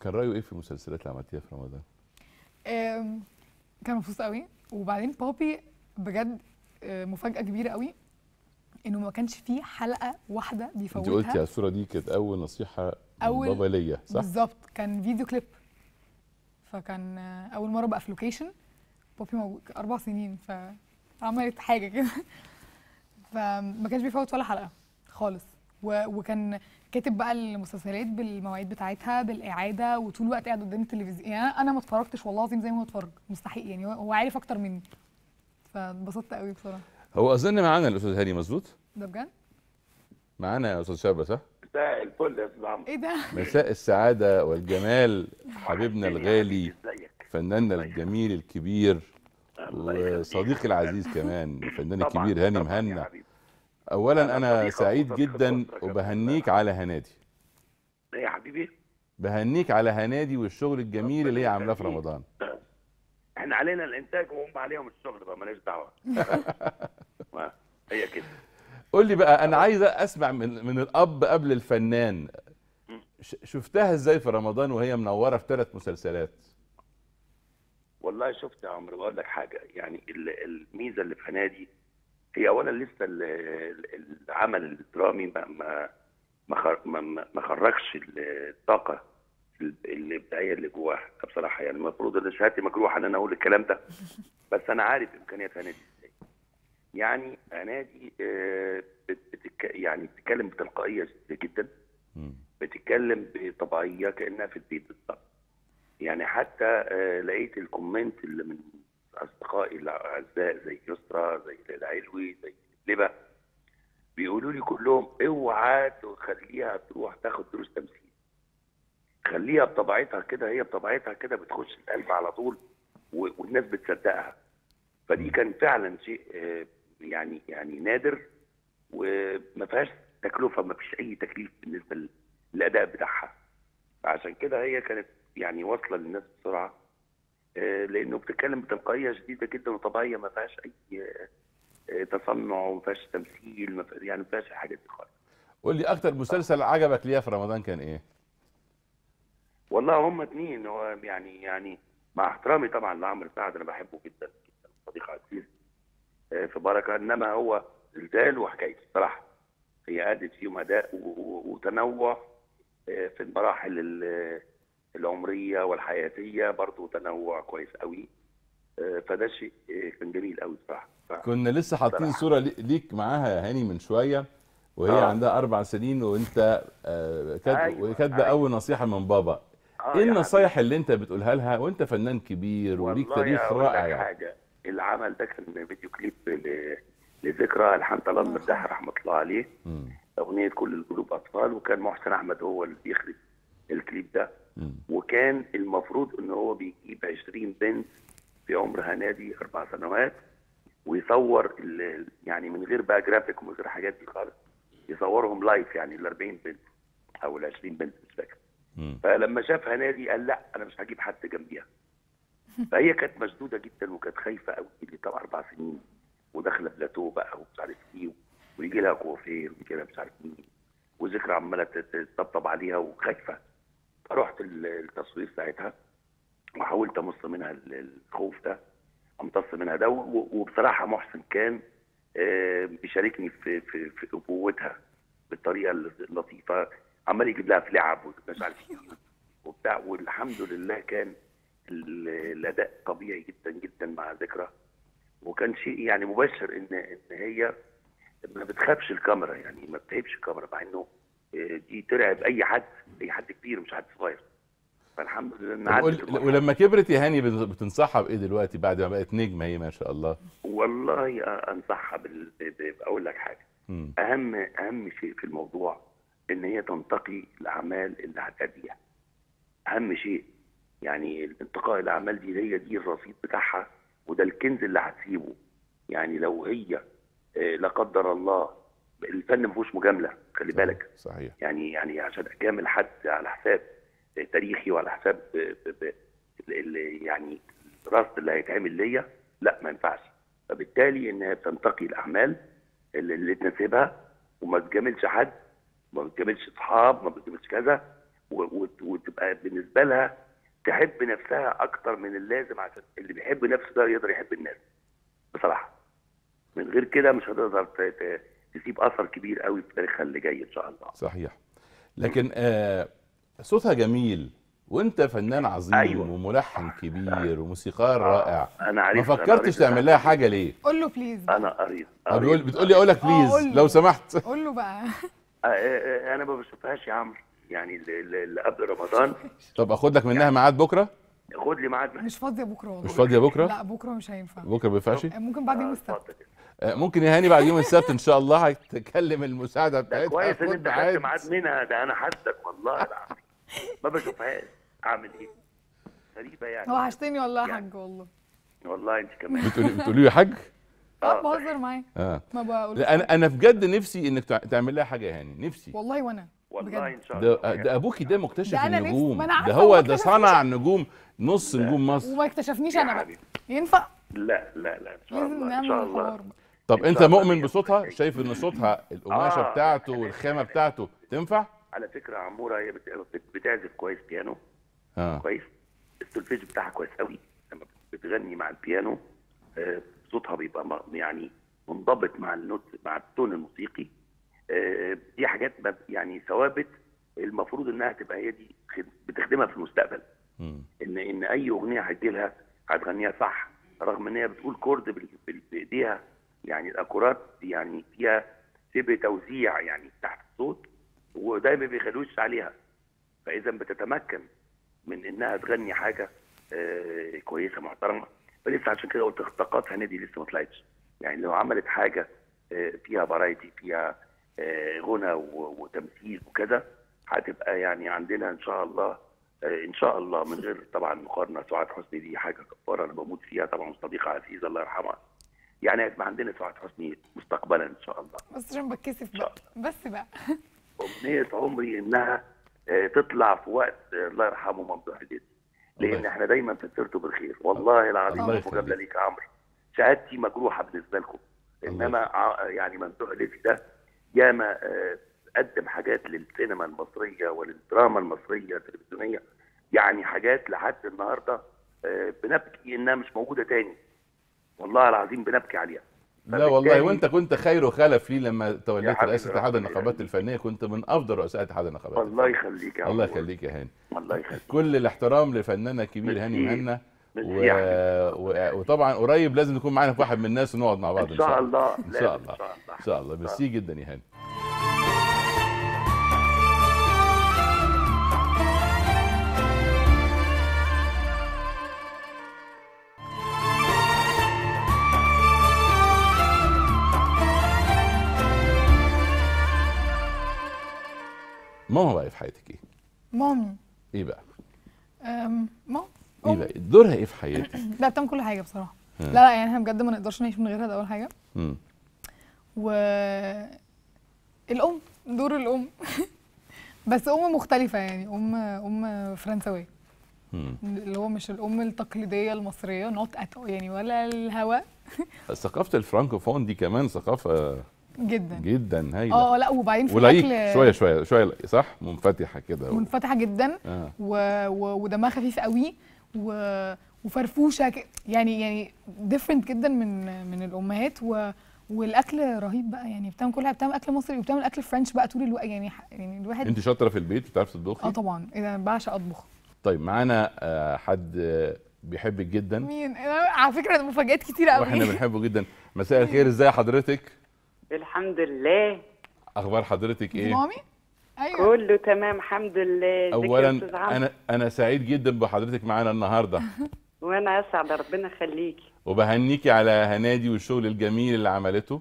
S2: كان رايه ايه في المسلسلات اللي عملتيها في رمضان؟
S6: كان مبسوط قوي وبعدين بابي بجد آه، مفاجاه كبيره قوي انه ما كانش فيه حلقه واحده بيفوتها انت قلتي على
S2: الصوره دي كانت اول نصيحه أول بابا ليا صح؟ بالظبط
S6: كان فيديو كليب فكان اول مره بقى في لوكيشن بابي موجود اربع سنين فعملت حاجه كده فما كانش بيفوت ولا حلقه خالص و... وكان كاتب بقى المسلسلات بالمواعيد بتاعتها بالاعاده وطول الوقت قاعد قدام التلفزيون يعني انا ما اتفرجتش والله العظيم زي ما هو اتفرج مستحيل يعني هو عارف اكتر مني فانبسطت قوي بصراحه
S2: هو اظن معانا الاستاذ هاني مظبوط ده بجد معانا يا استاذ شابه صح مساء الفل
S6: يا استاذ عمرو ايه ده مساء
S2: السعاده والجمال <laughs> حبيبنا الغالي فناننا الجميل الكبير وصديقي العزيز كمان الفنان الكبير هاني مهنا اولا انا سعيد جدا وبهنيك على هنادي ايه يا حبيبي بهنيك على هنادي والشغل الجميل اللي هي عاملاه في رمضان <laughs>
S7: احنا علينا الانتاج وهم عليهم الشغل بقى ماليش دعوه
S2: <laughs> هي كده قول لي بقى انا أه. عايز اسمع من من الاب قبل الفنان شفتها ازاي في رمضان وهي منوره في ثلاث مسلسلات
S7: والله شفت يا عمرو بقول لك حاجه يعني الميزه اللي في هنادي هي اولا لسه العمل الدرامي ما ما ما خرجش الطاقه الابداعيه اللي جواها بصراحه يعني المفروض ان شهادتي مجروحه ان انا اقول الكلام ده <laughs> بس انا عارف امكانيات هنادي ازاي يعني هنادي آه، بتك يعني بتتكلم بتلقائيه جدا بتتكلم بطبيعيه كانها في البيت بالظبط يعني حتى آه، لقيت الكومنت اللي من اصدقائي الاعزاء زي يسرا زي العلوي زي لبا بيقولوا لي كلهم اوعى تخليها تروح تاخد دروس تمثيل خليها بطبيعتها كده هي بطبيعتها كده بتخش القلب على طول والناس بتصدقها فدي كان فعلا شيء آه، يعني يعني نادر وما فيهاش تكلفه ما فيش اي تكليف بالنسبه للاداء بتاعها عشان كده هي كانت يعني واصله للناس بسرعه آه، لانه بتتكلم بتلقائيه شديده جدا وطبيعيه ما فيهاش اي آه، تصنع وما فيهاش تمثيل يعني ما فيهاش الحاجات دي خالص
S2: قول لي اكتر مسلسل عجبك ليا في رمضان كان ايه؟
S7: والله هم اتنين هو يعني يعني مع احترامي طبعا لعمرو سعد انا بحبه جدا جدا صديق عزيز آه، في بركه انما هو زلزال وحكايته الصراحه هي ادت فيهم اداء وتنوع آه، في المراحل آه، العمريه والحياتيه برضه تنوع كويس قوي فده شيء كان جميل قوي بصراحه
S2: كنا لسه حاطين صوره ليك معاها يا هاني من شويه وهي آه. عندها اربع سنين وانت كاتبه أيوة. أيوة. اول نصيحه من بابا آه، ايه يعني النصايح اللي انت بتقولها لها وانت فنان كبير وليك تاريخ رائع يعني
S7: حاجه العمل ده كان فيديو كليب لذكرى الحان طلال مداح رحمه الله عليه مم. اغنيه كل القلوب اطفال وكان محسن احمد هو اللي بيخرج الكليب ده مم. وكان المفروض ان هو بيجيب 20 بنت في عمر هنادي اربع سنوات ويصور يعني من غير بقى جرافيك ومن غير حاجات دي خالص يصورهم لايف يعني ال 40 بنت او ال 20 بنت فلما شافها نادي قال لا انا مش هجيب حد جنبيها <laughs> فهي كانت مشدوده جدا وكانت خايفه قوي اللي طبعا اربع سنين وداخله بلاتو بقى ومش عارف ايه ويجي لها كوافير ويجي لها مش عارف مين وذكرى عماله تطبطب عليها وخايفه فرحت التصوير ساعتها وحاولت امص منها الخوف ده امتص منها ده وبصراحه محسن كان آه، بيشاركني في في في ابوتها بالطريقه اللطيفه عمال يجيب لها في لعب ومش عارف إيه وبتاع والحمد لله كان الاداء طبيعي جدا جدا مع ذكرى وكان شيء يعني مبشر ان ان هي ما بتخافش الكاميرا يعني ما بتهبش الكاميرا مع انه آه، دي ترعب اي حد اي حد كبير مش حد صغير فالحمد لله ان عدت
S2: ولما كبرت يا هاني بتنصحها بايه دلوقتي بعد ما بقت نجمه هي ما شاء الله
S7: والله انصحها بال... اقول لك حاجه م. اهم اهم شيء في الموضوع ان هي تنتقي الاعمال اللي هتأديها اهم شيء يعني الانتقاء الاعمال دي هي دي الرصيد بتاعها وده الكنز اللي هتسيبه يعني لو هي آه، لا قدر الله الفن ما فيهوش مجامله خلي بالك صحيح يعني يعني عشان اجامل حد على حساب آه، تاريخي وعلى حساب آه، يعني الرصد اللي هيتعمل ليا لا ما ينفعش فبالتالي انها بتنتقي الاعمال اللي تناسبها وما تجاملش حد ما بتقابلش اصحاب ما بتقابلش كذا وتبقى بالنسبه لها تحب نفسها اكتر من اللازم عشان اللي بيحب نفسه ده يقدر يحب الناس بصراحه من غير كده مش هتقدر تسيب اثر كبير قوي في تاريخها اللي جاي ان شاء الله
S2: صحيح لكن آه صوتها جميل وانت فنان عظيم أيوة. وملحن كبير آه. وموسيقار آه. رائع انا عارف ما فكرتش تعمل لها حاجه ليه
S6: قول له بليز
S2: انا قريت بتقول لي اقول لك بليز آه، لو سمحت
S6: قول له بقى
S2: آه، آه،
S7: آه، انا ما بشوفهاش يا عمرو يعني اللي قبل رمضان
S2: طب اخد لك منها يعني ميعاد بكره
S6: خد لي ميعاد مش فاضيه بكره والله مش فاضيه بكره لا بكره مش هينفع بكره ما ينفعش ممكن بعد يوم السبت
S2: ممكن يا هاني بعد يوم السبت ان شاء الله هتكلم المساعده بتاعتها كويس ان
S6: انت
S7: خدت ميعاد منها ده انا حاسك والله ما بشوفهاش اعمل ايه غريبه يعني هو
S6: وحشتني والله يا يعني. حاج والله
S7: والله انت كمان
S6: بتقولي بتقولي يا حاج اه بهزر معاك اه ما بقولش انا
S2: انا بجد نفسي انك تعمل لها حاجه هاني نفسي
S6: والله وانا والله ان شاء
S2: الله ده, ابوكي ده مكتشف ده النجوم ده هو ده صنع نجوم نص نجوم مصر
S6: وما اكتشفنيش انا بقى ينفع
S2: لا لا لا ان
S6: شاء الله ان شاء الله
S2: طب انت مؤمن بصوتها شايف ان صوتها القماشه آه. بتاعته والخامه بتاعته تنفع
S7: على فكره عموره هي بتعزف كويس بيانو آه. كويس السولفيج بتاعها كويس قوي لما بتغني مع البيانو آه، صوتها بيبقى يعني منضبط مع النوت مع التون الموسيقي دي حاجات يعني ثوابت المفروض انها تبقى هي دي بتخدمها في المستقبل ان ان اي اغنيه هتجي لها هتغنيها صح رغم ان هي بتقول كورد بايديها يعني الاكورات يعني فيها سيب توزيع يعني تحت الصوت ودايما بيخلوش عليها فاذا بتتمكن من انها تغني حاجه كويسه محترمه فلسه عشان كده قلت اختقاط هنادي لسه ما طلعتش يعني لو عملت حاجه آه، فيها فرايتي فيها آه، غنى وتمثيل وكذا هتبقى يعني عندنا ان شاء الله آه، ان شاء الله من غير طبعا مقارنه سعاد حسني دي حاجه كباره انا بموت فيها طبعا صديقه عزيزه الله يرحمها يعني هيبقى عندنا سعاد حسني مستقبلا ان شاء الله
S6: بس عشان بتكسف بقى بس بقى
S7: امنيه عمري انها تطلع في وقت الله يرحمه ممدوح الدين لان طيب. احنا دايما فسرته بالخير والله العظيم مقابلة ليك يا عمرو سعادتي مجروحه بالنسبه لكم انما يعني ممدوح ليفي ده ياما آه، قدم حاجات للسينما المصريه وللدراما المصريه التلفزيونيه يعني حاجات لحد النهارده آه، بنبكي انها مش موجوده تاني والله العظيم بنبكي عليها
S2: لا والله وانت كنت خير وخلف لي لما توليت رئاسه اتحاد النقابات الفنيه كنت من افضل رؤساء اتحاد النقابات الله يخليك يا الله يخليك يا هاني الله يخليك كل الاحترام لفنانه الكبير هاني مهنا و... و... وطبعا قريب لازم نكون معانا في واحد من الناس ونقعد مع بعض ان شاء الله ان شاء الله ان شاء الله, إن شاء الله. ميرسي جدا يا هاني ماما بقى في حياتك ايه؟ مامي ايه بقى؟
S6: أم ماما
S2: ايه بقى؟ دورها ايه في حياتك؟
S6: <clears throat> لا بتعمل كل حاجه بصراحه لا لا يعني احنا بجد ما نقدرش نعيش من غيرها ده اول حاجه امم و الام دور الام <laughs> بس ام مختلفه يعني ام ام فرنسويه اللي هو مش الام التقليديه المصريه نوت ات يعني ولا الهوا
S2: <laughs> ثقافه الفرانكوفون دي كمان ثقافه جدا جدا هايله اه, آه،
S6: لا وبعدين في الاكل شويه شويه
S2: شويه صح منفتحه كده منفتحه
S6: جدا آه. و... ودمها خفيف قوي و... وفرفوشه ك... يعني يعني ديفرنت جدا من من الامهات و... والاكل رهيب بقى يعني بتعمل كلها بتعمل اكل مصري وبتعمل اكل فرنش بقى طول الوقت يعني يعني الواحد انت
S2: شاطره في البيت بتعرفي تطبخي اه
S6: طبعا اذا بعشق اطبخ
S2: طيب معانا آه، حد بيحبك جدا
S6: مين على فكره مفاجات كتير قوي واحنا
S2: بنحبه جدا مساء الخير <laughs> ازاي حضرتك
S5: الحمد لله
S2: اخبار حضرتك ايه مامي
S5: ايوه كله تمام الحمد لله اولا انا
S2: انا سعيد جدا بحضرتك معانا النهارده
S5: <laughs> وانا اسعد ربنا يخليكي
S2: وبهنيكي على هنادي والشغل الجميل اللي عملته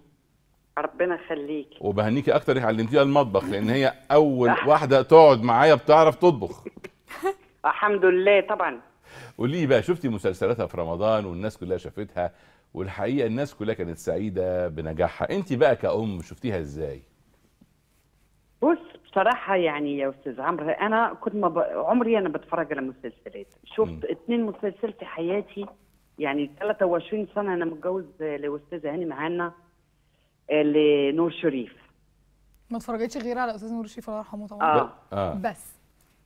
S5: ربنا يخليكي
S2: وبهنيكي اكتر علمتيها المطبخ لان هي اول <laughs> واحده تقعد معايا بتعرف تطبخ
S5: الحمد لله طبعا
S2: قولي بقى شفتي مسلسلاتها في رمضان والناس كلها شافتها والحقيقه الناس كلها كانت سعيده بنجاحها انت بقى كأم شفتيها ازاي
S1: بص
S5: بصراحة يعني يا أستاذ عمرو أنا كنت ما ب... عمري أنا بتفرج على مسلسلات شفت اثنين مسلسل في حياتي يعني 23 سنة أنا متجوز لأستاذة هاني معانا آه، لنور شريف
S6: ما اتفرجتش غير على أستاذ نور شريف الله يرحمه طبعا آه. آه. بس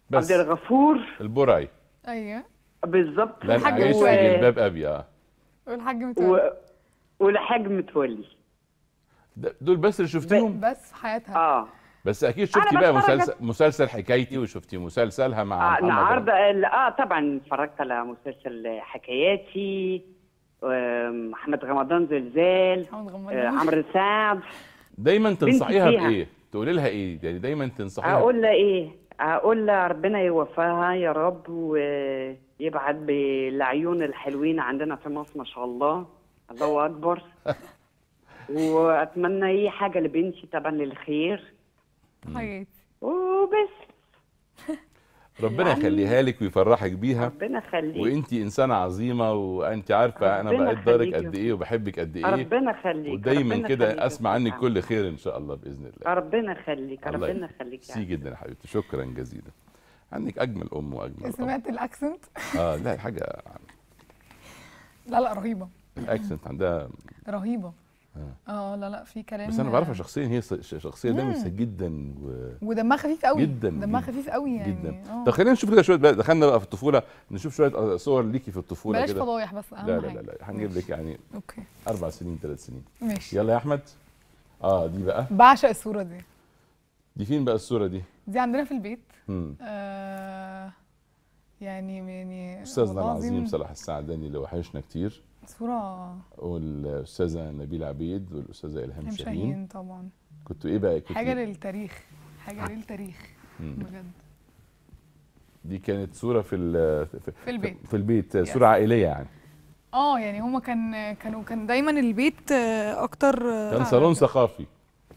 S2: بس عبد الغفور البرعي
S6: أيوه بالظبط حاجه أعيش في أبي آه والحاج متولي
S1: و...
S5: والحاج متولي
S2: دول بس اللي شفتيهم
S5: بس في حياتها اه
S2: بس اكيد شفتي بقى مسلسل مسلسل حكايتي وشفتي مسلسلها مع آه النهارده
S5: اه طبعا اتفرجت على مسلسل حكاياتي محمد رمضان زلزال آه، عمرو سعد
S2: دايما تنصحيها بايه؟ تقولي لها ايه؟ يعني دايما تنصحيها اقول
S5: لها ايه؟ اقول لها ربنا يوفقها يا رب و يبعد بالعيون الحلوين عندنا في مصر ما شاء الله الله اكبر <laughs> واتمنى اي حاجه لبنتي طبعا للخير حياتي طيب. وبس
S2: <laughs> ربنا يخليها لك ويفرحك بيها ربنا
S5: يخليك وانت
S2: انسانه عظيمه وانت عارفه انا بقدرك قد ايه وبحبك قد ايه ربنا
S5: يخليك ودايما كده اسمع عنك كل
S2: خير ان شاء الله باذن الله
S5: ربنا يخليك ربنا يخليك سي
S2: جدا يا حبيبتي شكرا جزيلا عنك اجمل ام واجمل
S6: سمعت الاكسنت؟
S2: اه لا حاجه لا لا رهيبه الاكسنت عندها
S6: رهيبه اه, آه، لا لا في كلام بس انا بعرفها يعني.
S2: شخصيا هي شخصيه دمسه جدا و... ودمها خفيف قوي جدا دمها
S6: خفيف قوي يعني جدا آه. طب خلينا
S2: نشوف كده شويه دخلنا بقى في الطفوله نشوف شويه صور ليكي في الطفوله بلاش فضايح بس اهم لا لا لا, لا. هنجيب لك يعني اوكي اربع سنين ثلاث سنين ماشي يلا يا احمد اه دي بقى
S6: بعشق الصوره دي
S2: دي فين بقى الصوره دي؟
S6: دي عندنا في البيت آه، يعني يعني استاذنا العظيم صلاح
S2: السعداني اللي وحشنا كتير
S6: صورة
S2: والاستاذه نبيله عبيد والاستاذه الهام شاهين طبعا كنتوا ايه بقى كنتوا إيه؟ حاجه
S6: للتاريخ حاجه للتاريخ بجد
S2: دي كانت صوره في في, في البيت في البيت صوره يعني. عائليه يعني
S6: اه يعني هما كان كانوا كان دايما البيت آه، اكتر آه، كان صالون ثقافي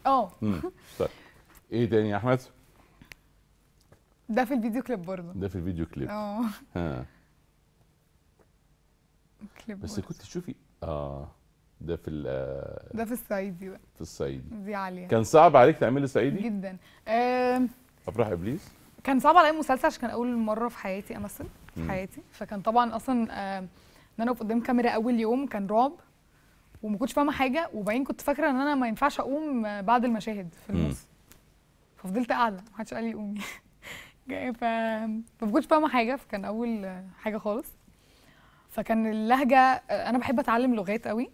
S6: اه
S2: طيب ايه تاني يا احمد؟
S6: ده في الفيديو كليب برضه ده في الفيديو كليب اه ها كليب بس
S2: كنت تشوفي اه ده في ال آه،
S6: ده في الصعيدي بقى
S2: في الصعيدي دي عاليه كان صعب عليك تعملي صعيدي
S6: جدا آه
S2: افراح ابليس
S6: كان صعب عليا المسلسل عشان كان اول مره في حياتي امثل في حياتي فكان طبعا اصلا آه ان انا قدام كاميرا اول يوم كان رعب وما كنتش فاهمه حاجه وبعدين كنت فاكره ان انا ما ينفعش اقوم بعد المشاهد في النص ففضلت قاعده حدش قال لي قومي ف ما كنتش فاهمه حاجه فكان اول حاجه خالص فكان اللهجه انا بحب اتعلم لغات قوي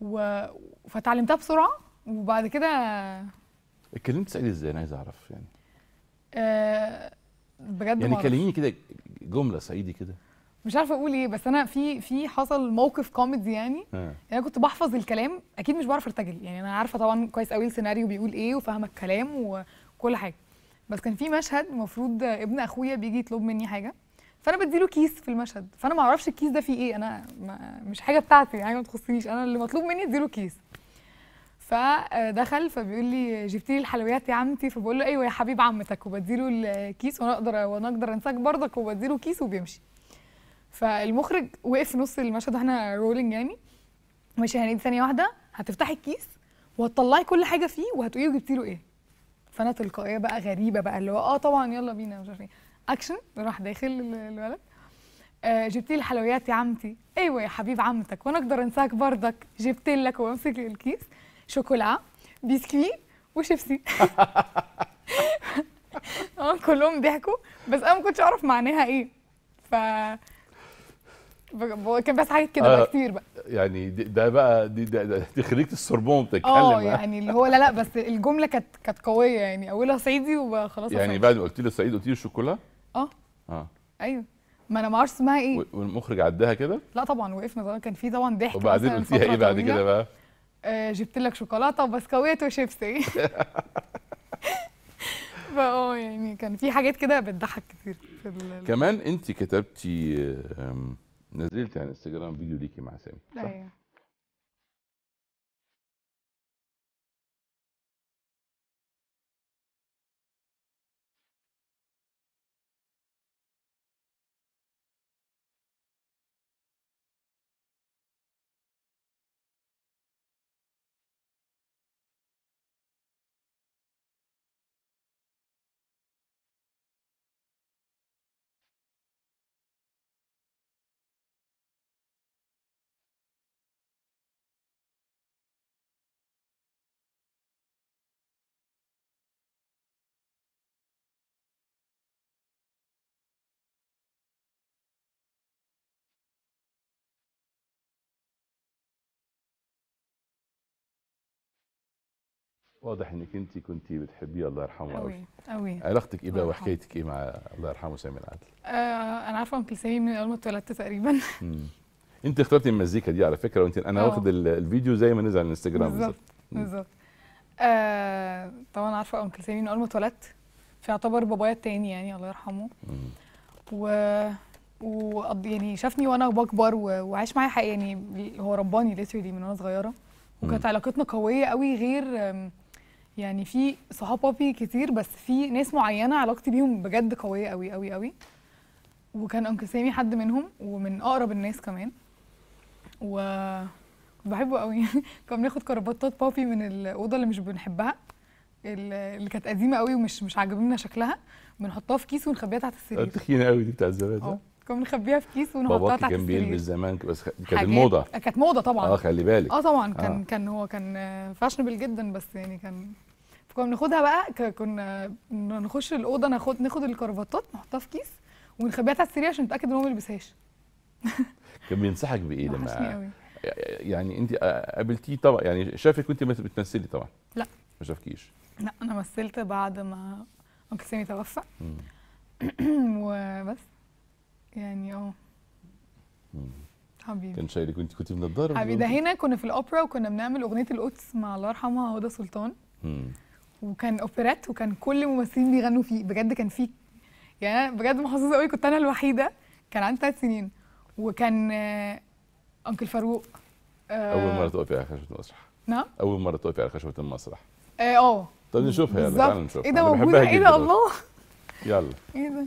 S6: و... فتعلمتها بسرعه وبعد كده
S2: اتكلمت سعيد ازاي انا عايز اعرف يعني
S6: أه بجد يعني كلميني
S2: كده جمله سعيدي كده
S6: مش عارفه اقول ايه بس انا في في حصل موقف كوميدي يعني انا آه. يعني انا كنت بحفظ الكلام اكيد مش بعرف ارتجل يعني انا عارفه طبعا كويس قوي السيناريو بيقول ايه وفاهمه الكلام وكل حاجه بس كان في مشهد المفروض ابن اخويا بيجي يطلب مني حاجه فانا بديله كيس في المشهد فانا ما اعرفش الكيس ده فيه ايه انا ما مش حاجه بتاعتي يعني ما تخصنيش انا اللي مطلوب مني اديله كيس فدخل فبيقول لي جبتي لي الحلويات يا عمتي فبقول له ايوه يا حبيب عمتك وبديله الكيس وانا اقدر وانا اقدر انساك برضك وبديله كيس وبيمشي فالمخرج وقف في نص المشهد واحنا رولينج يعني ماشي هنيدي ثانيه واحده هتفتحي الكيس وهتطلعي كل حاجه فيه وهتقولي جبتي له ايه فانا تلقائيه بقى غريبه بقى اللي هو اه طبعا يلا بينا مش عارف ايه اكشن راح داخل الولد آه جبتي لي الحلويات يا عمتي ايوه يا حبيب عمتك وانا اقدر انساك برضك جبت لك وامسك الكيس شوكولا بيسكوي وشيبسي <laughs> آه، كلهم ضحكوا بس انا ما كنتش اعرف معناها ايه ف كان بس حاجات كده بقى آه. كتير بقى
S2: يعني ده بقى دي دي خريجه السوربون بتتكلم اه يعني
S6: اللي هو لا لا بس الجمله كانت كانت قويه يعني اولها صعيدي وخلاص يعني
S2: بعد ما قلت لي صعيدي قلت لي شوكولا اه اه
S6: ايوه ما انا ما اعرفش اسمها ايه
S2: والمخرج عداها كده
S6: لا طبعا وقفنا طبعا كان في طبعا ضحك وبعدين قلتيها ايه بعد كده بقى آه جبت لك شوكولاته وبسكويت وشيبسي <laughs> فاه يعني كان في حاجات كده بتضحك كتير في كمان
S2: انت كتبتي
S1: نزلت على انستجرام فيديو ليكي مع سامي صح؟ ايوه واضح انك انت كنت بتحبيه الله يرحمه قوي قوي
S2: علاقتك ايه بقى وحكايتك ايه مع الله يرحمه سامي العدل؟
S6: آه انا عارفه ام كلثوم من اول ما اتولدت تقريبا
S2: انت اخترتي المزيكا دي على فكره وانت انا آه. واخد الفيديو زي ما نزل على الانستجرام بالظبط
S6: بالظبط آه طبعا عارفه ام كلثوم من اول ما اتولدت فيعتبر بابايا التاني يعني الله يرحمه و و يعني شافني وانا بكبر وعاش معايا حقيقي يعني هو رباني ليترلي من وانا صغيره وكانت علاقتنا قويه قوي غير يعني في صحاب بابي كتير بس في ناس معينه علاقتي بيهم بجد قويه قوي قوي قوي وكان انكل سامي حد منهم ومن اقرب الناس كمان و كنت بحبه قوي <laughs> كنا بناخد كربطات بابي من الاوضه اللي مش بنحبها اللي كانت قديمه قوي ومش مش عاجبنا شكلها بنحطها في كيس ونخبيها تحت السرير آه، تخينه
S2: قوي دي بتاع الزبادي
S6: كنا بنخبيها في كيس ونحطها تحت كان بيلبس
S2: زمان بس كانت الموضه آه،
S6: كانت موضه طبعا اه خلي بالك اه طبعا آه. كان آه. كان هو كان فاشنبل جدا بس يعني كان فكنا بناخدها بقى كنا نخش الاوضه ناخد ناخد الكرافتات نحطها في كيس ونخبيها تحت السرير عشان نتاكد ان هو ما يلبسهاش
S2: <laughs> كان بينصحك بايه لما يعني انت آه، قابلتيه طبعا يعني شافك وانت بتمثلي طبعا لا ما شافكيش
S6: لا انا مثلت بعد ما ممكن سامي توفى <clears throat> وبس يعني اه حبيبي كان
S2: شايلك وانت كنت من الدار حبيبي ده هنا
S6: كنا في الاوبرا وكنا بنعمل اغنيه القدس مع الله يرحمها هدى سلطان مم. وكان اوبرات وكان كل الممثلين بيغنوا فيه بجد كان فيه يعني انا بجد محظوظه قوي كنت انا الوحيده كان عندي ثلاث سنين وكان آه انكل فاروق آه اول مره
S2: تقفي على خشبه المسرح نعم اول مره تقفي على خشبه المسرح اه اه طب نشوفها يلا تعالى نشوفها ايه ده موجود ايه ده الله يلا
S1: ايه ده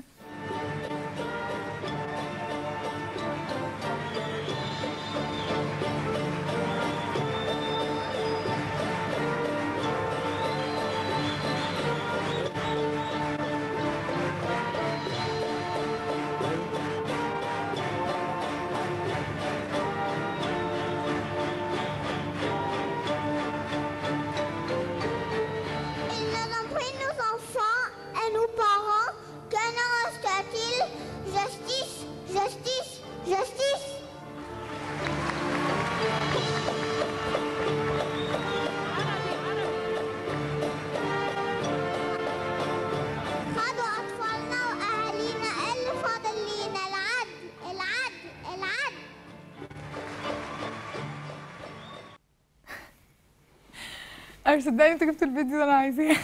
S6: صدقني انت جبت البيت دي انا عايزاه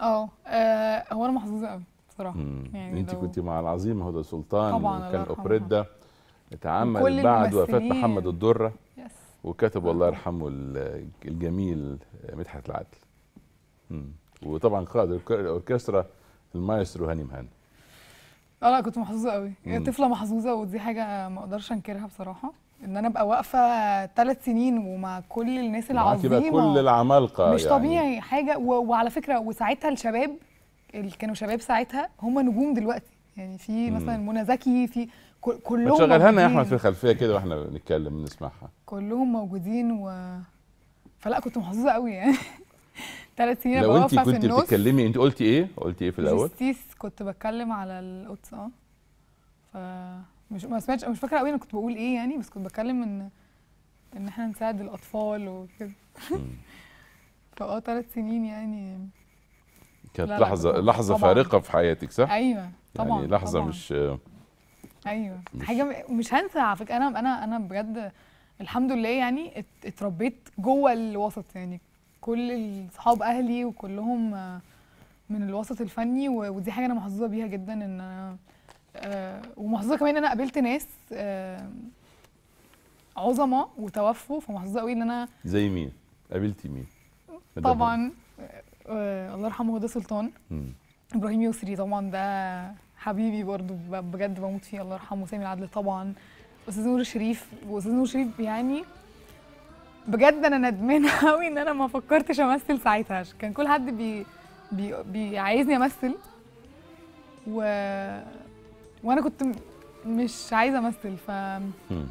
S6: اه،, اه هو انا محظوظه قوي بصراحه يعني انت لو... كنت
S2: مع العظيم هدى سلطان طبعا وكان اوبريدا اتعمل بعد وفاه محمد الدره وكتب آه. الله يرحمه الجميل مدحت العدل وطبعا قائد الاوركسترا المايسترو هاني مهان
S6: اه لا كنت محظوظه قوي طفله محظوظه ودي حاجه ما اقدرش انكرها بصراحه ان انا ابقى واقفه ثلاث سنين ومع كل الناس العظيمه كل العمالقه مش يعني. طبيعي حاجه و... وعلى فكره وساعتها الشباب اللي كانوا شباب ساعتها هم نجوم دلوقتي يعني في مثلا منى زكي في كلهم شغلها لنا يا احمد في
S2: الخلفيه كده واحنا بنتكلم نسمعها
S6: كلهم موجودين و فلا كنت محظوظه قوي يعني ثلاث <laughs> سنين لو انت كنت بتتكلمي
S2: انت قلتي ايه؟ قلتي ايه في الاول؟
S6: جستيس كنت بتكلم على القدس اه مش ما سمعتش مش فاكره قوي انا كنت بقول ايه يعني بس كنت بتكلم ان ان احنا نساعد الاطفال وكده <laughs> فاه ثلاث سنين يعني كانت لا لحظه لا لحظه طبعًا. فارقه في
S2: حياتك صح ايوه يعني طبعا يعني لحظه طبعًا. مش
S6: ايوه مش حاجه مش هنسى على فكره انا انا انا بجد الحمد لله يعني اتربيت جوه الوسط يعني كل اصحاب اهلي وكلهم من الوسط الفني ودي حاجه انا محظوظه بيها جدا ان انا آه، ومحظوظه كمان ان انا قابلت ناس آه، عظماء وتوفوا فمحظوظه قوي ان انا
S2: زي مين؟ قابلتي مين؟ طبعا
S6: آه، الله يرحمه هدى سلطان مم. ابراهيم يسري طبعا ده حبيبي برضو بجد بموت فيه الله يرحمه سامي العدل طبعا استاذ نور الشريف واستاذ نور الشريف يعني بجد انا ندمانه <laughs> قوي ان انا ما فكرتش امثل ساعتها كان كل حد بي بي بيعايزني امثل و وانا كنت مش عايزه امثل ف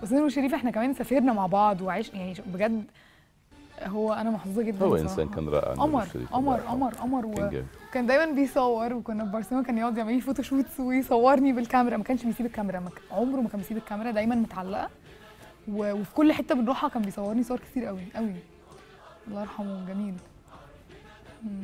S6: وسيم وشريف احنا كمان سافرنا مع بعض وعيش يعني بجد هو انا محظوظه جدا هو انسان كان رائع قمر قمر قمر قمر وكان دايما بيصور وكنا في برشلونه كان يقعد يعمل لي فوتو شوتس ويصورني بالكاميرا ما كانش بيسيب الكاميرا ما عمره ما كان بيسيب الكاميرا دايما متعلقه و... وفي كل حته بنروحها كان بيصورني صور كتير قوي قوي الله يرحمه جميل مم.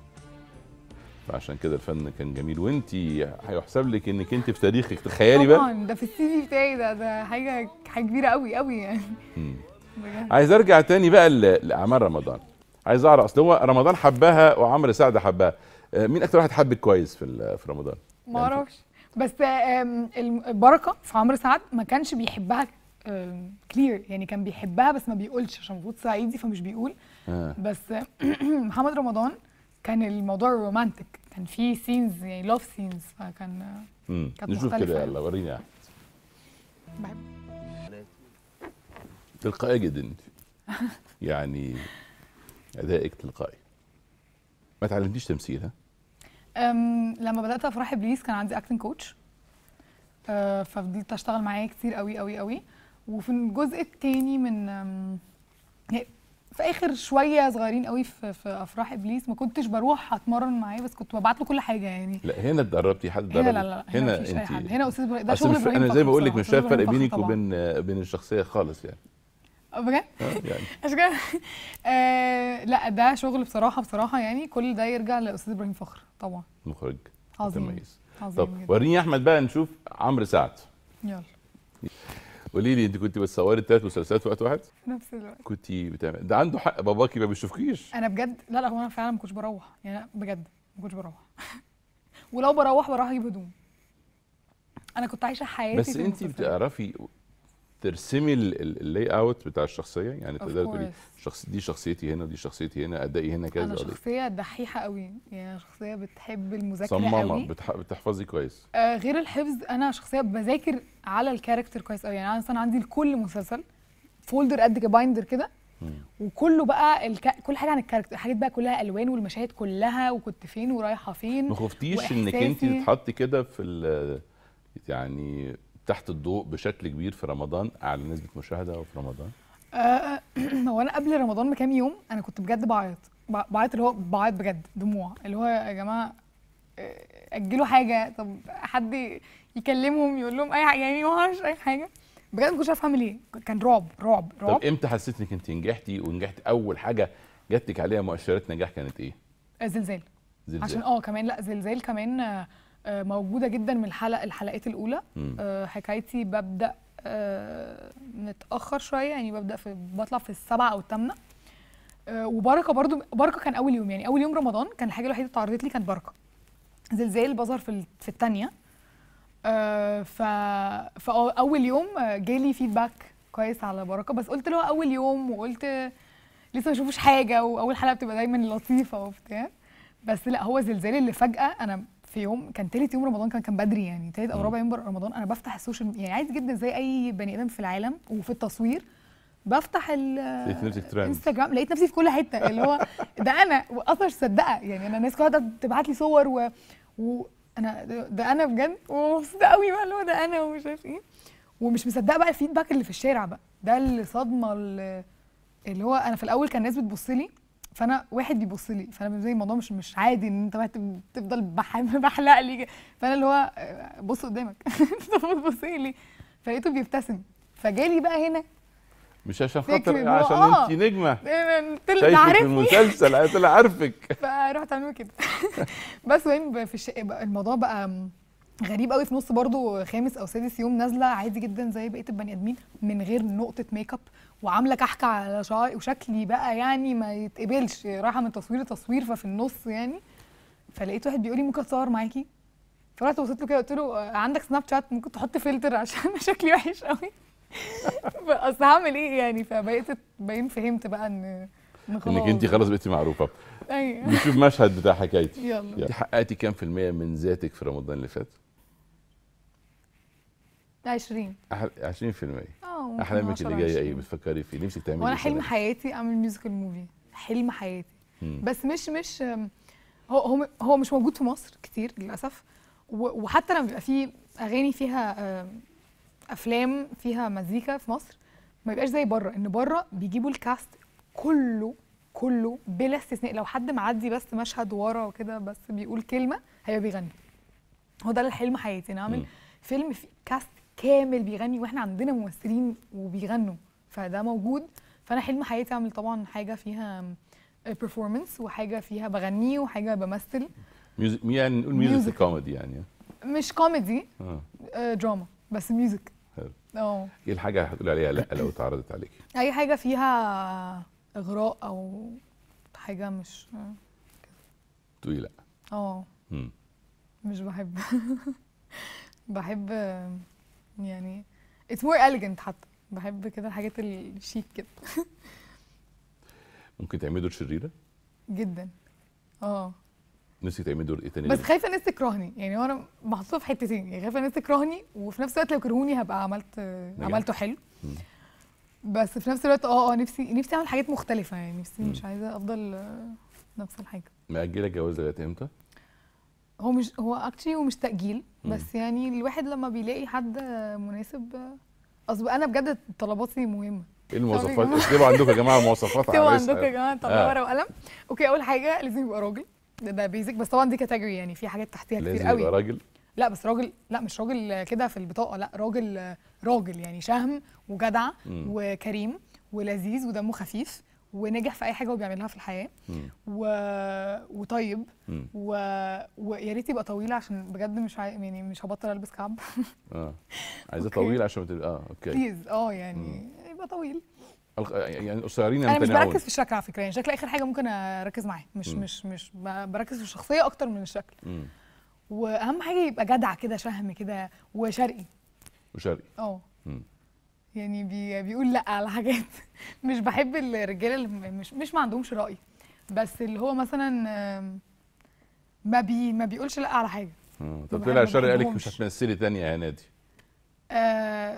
S2: فعشان كده الفن كان جميل وانت هيحسب لك انك انت في تاريخك تخيلي بقى طبعا
S6: ده في السي في بتاعي ده ده حاجه حاجه كبيره قوي قوي يعني
S2: عايز ارجع تاني بقى لاعمال رمضان عايز اعرف اصل هو رمضان حبها وعمرو سعد حبها آه، مين اكتر واحد حبك كويس في في رمضان
S6: ما يعني اعرفش بس البركه في عمرو سعد ما كانش بيحبها كلير يعني كان بيحبها بس ما بيقولش عشان المفروض صعيدي فمش بيقول آه. بس <clears throat> محمد رمضان كان الموضوع رومانتك كان في سينز يعني لوف سينز فكان كانت نشوف
S2: كده يعني. يلا وريني يا تلقائي جدا <laughs> يعني ادائك تلقائي ما تعلمتيش تمثيل ها؟
S6: أم لما بدات افراح ابليس كان عندي اكتنج كوتش أه ففضلت اشتغل معايا كتير قوي قوي قوي وفي الجزء الثاني من في اخر شويه صغيرين قوي في, في افراح ابليس ما كنتش بروح اتمرن معاه بس كنت ببعت له كل حاجه يعني
S2: لا هنا اتدربتي حد درب هنا لا لا هنا, هنا انت حد. هنا
S6: استاذ ده شغل ابراهيم انا زي ما بقول لك مش شايف فرق بينك وبين
S2: بين الشخصيه خالص يعني
S6: آه، بجد؟ آه، يعني <laughs> عشان كده آه لا ده شغل بصراحه بصراحه يعني كل ده يرجع لاستاذ ابراهيم فخر طبعا مخرج عظيم متميز عظيم طب
S2: وريني يا احمد بقى نشوف عمرو سعد يلا قولي لي انت كنت بتصوري ثلاث مسلسلات في وقت واحد؟ في نفس الوقت كنت بتعمل ده عنده حق باباكي ما بيشوفكيش
S6: انا بجد لا لا هو انا فعلا ما كنتش بروح يعني بجد ما كنتش بروح <laughs> ولو بروح بروح اجيب هدوم انا كنت عايشه حياتي بس انت
S2: بتعرفي ترسمي اللاي اوت بتاع الشخصيه يعني تقدري تقولي شخص دي شخصيتي هنا ودي شخصيتي هنا ادائي هنا كذا انا شخصيه
S6: دحيحه قوي يعني شخصيه بتحب المذاكره صممه قوي.
S2: بتح... بتحفظي كويس
S6: آه غير الحفظ انا شخصيه بذاكر على الكاركتر كويس قوي يعني انا مثلا عندي لكل مسلسل فولدر قد كبايندر كده وكله بقى الك... كل حاجه عن الكاركتر الحاجات بقى كلها الوان والمشاهد كلها وكنت فين ورايحه فين ما خفتيش انك انت تتحطي
S2: كده في ال... يعني تحت الضوء بشكل كبير في رمضان اعلى نسبه مشاهده في رمضان
S6: آه، هو انا قبل رمضان بكام يوم انا كنت بجد بعيط بعيط اللي هو بعيط بجد دموع اللي هو يا جماعه آه، اجلوا حاجه طب حد يكلمهم يقول لهم اي حاجه يعني ما اعرفش اي حاجه بجد ما كنتش عارفه اعمل ايه كان رعب رعب رعب طب امتى
S2: حسيت انك انت نجحتي ونجحت اول حاجه جاتك عليها مؤشرات نجاح كانت ايه؟
S6: آه، زلزال زلزال عشان اه كمان لا زلزال كمان آه، موجوده جدا من الحلقه الحلقات الاولى آه، حكايتي ببدا آه، متاخر شويه يعني ببدا في بطلع في السبعه او الثامنه وبركه برضو بركه كان اول يوم يعني اول يوم رمضان كان الحاجه الوحيده اللي اتعرضت لي كانت بركه زلزال بظهر في في الثانيه ف فاول يوم جالي فيدباك كويس على بركه بس قلت له اول يوم وقلت لسه ما شوفوش حاجه واول حلقه بتبقى دايما لطيفه وبتاع بس لا هو زلزال اللي فجاه انا في يوم كان ثالث يوم رمضان كان كان بدري يعني ثالث او رابع يوم رمضان انا بفتح السوشيال ميديا يعني عادي جدا زي اي بني ادم في العالم وفي التصوير بفتح الانستجرام لقيت نفسي في كل حته اللي هو <laughs> ده انا واصلا مش مصدقه يعني انا الناس كلها بتبعت لي صور و... وانا ده انا بجد ومبسوطه قوي بقى اللي هو ده انا ومش عارف ايه ومش مصدقه بقى الفيدباك اللي في الشارع بقى ده الصدمه اللي, اللي هو انا في الاول كان الناس بتبص لي فانا واحد بيبص لي فانا بالنسبه لي الموضوع مش مش عادي ان انت تفضل <laughs> بحلق لي فانا اللي هو آه، بص قدامك <laughs> انت بتبصي لي فلقيته بيبتسم فجالي بقى هنا
S2: مش عشان خاطر عشان انت آه. نجمه
S6: طلع عارفني في
S2: المسلسل طلع عارفك <laughs>
S6: فرحت عامله كده بس وين في الموضوع بقى غريب قوي في نص برضو خامس او سادس يوم نازله عادي جدا زي بقيه البني ادمين من غير نقطه ميك اب وعامله كحكه على شعري وشكلي بقى يعني ما يتقبلش رايحه من تصوير لتصوير ففي النص يعني فلقيت واحد بيقول لي ممكن اتصور معاكي فرحت بصيت له كده قلت له آه، عندك سناب شات ممكن تحط فلتر <laughs> عشان شكلي وحش قوي <laughs> اصل هعمل ايه يعني فبقيت باين فهمت بقى ان انك انت خلاص
S2: بقيتي معروفه ايوه نشوف مشهد بتاع حكايتي يلا انت حققتي كام في المية من ذاتك في رمضان اللي فات؟ 20 20 اه احلامك اللي جايه ايه بتفكري فيه نفسك تعملي وانا إيه حلم
S6: حياتي اعمل ميوزيكال موفي حلم حياتي مم. بس مش مش هو هو مش موجود في مصر كتير للاسف وحتى لما بيبقى في اغاني فيها افلام فيها مزيكا في مصر ما بيبقاش زي بره ان بره بيجيبوا الكاست كله كله بلا استثناء لو حد معدي بس مشهد ورا وكده بس بيقول كلمه هيبقى بيغني هو ده الحلم حياتي ان اعمل فيلم في كاست كامل بيغني واحنا عندنا ممثلين وبيغنوا فده موجود فانا حلم حياتي اعمل طبعا حاجه فيها آه، performance وحاجه فيها بغني وحاجه بمثل
S2: يعني نقول ميوزك كوميدي يعني
S6: مش كوميدي آه. دراما آه، بس ميوزك اه
S2: ايه الحاجه هتقول عليها لا لو اتعرضت عليكي
S6: اي حاجه فيها اغراء او حاجه مش آه، تقولي لا اه مش بحب <laughs> بحب يعني اتس مور elegant حتى بحب كده الحاجات الشيك كده
S2: ممكن تعملي دور شريره؟
S6: جدا اه
S2: نفسك تعملي دور ايه تاني؟ بس خايفه
S6: الناس تكرهني يعني هو انا محطوطه في حتتين يعني خايفه الناس تكرهني وفي نفس الوقت لو كرهوني هبقى عملت نجح. عملته حلو بس في نفس الوقت اه اه نفسي نفسي اعمل حاجات مختلفه يعني نفسي مش عايزه افضل نفس الحاجه
S2: مأجله الجواز لغايه امتى؟
S6: هو مش هو اكشلي هو مش تاجيل بس يعني الواحد لما بيلاقي حد مناسب اصل انا بجد طلباتي مهمه ايه المواصفات اكتبوا عندكم يا
S2: جماعه مواصفات اكتبوا عندكم يا جماعه طلعوا آه. ورقه
S6: وقلم اوكي اول حاجه لازم يبقى راجل ده, ده بيزك بس طبعا دي كاتيجوري يعني في حاجات تحتيها كتير قوي لازم يبقى راجل لا بس راجل لا مش راجل كده في البطاقه لا راجل راجل يعني شهم وجدع وكريم ولذيذ ودمه خفيف ونجح في اي حاجه هو بيعملها في الحياه و... وطيب و... ويا ريت يبقى طويل عشان بجد مش عاي... يعني مش هبطل البس كعب <laughs>
S2: اه عايزة طويل عشان تبقى اه اوكي بليز اه يعني مم. يبقى طويل يعني قصيرين انا يعني مش بركز في
S6: الشكل على فكره يعني الشكل اخر حاجه ممكن اركز معاه مش مم. مش مش بركز في الشخصيه اكتر من الشكل مم. واهم حاجه يبقى جدع كده شهم كده وشرقي وشرقي اه يعني بي بيقول لا على حاجات <laughs> مش بحب الرجاله اللي مش مش ما عندهمش راي بس اللي هو مثلا ما بي ما بيقولش لا على حاجه طب طلع شر قالك مش
S2: هتمثلي تاني يا نادي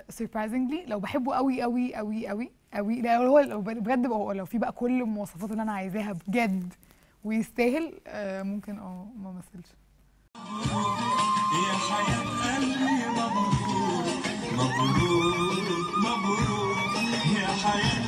S6: سيربرايزنجلي uh, لو بحبه قوي قوي قوي قوي قوي لا هو لو بجد بقى لو في بقى كل المواصفات اللي انا عايزاها بجد ويستاهل uh, ممكن اه ما مثلش يا حياه قلبي مبروك مبروك مبروك يا حياتي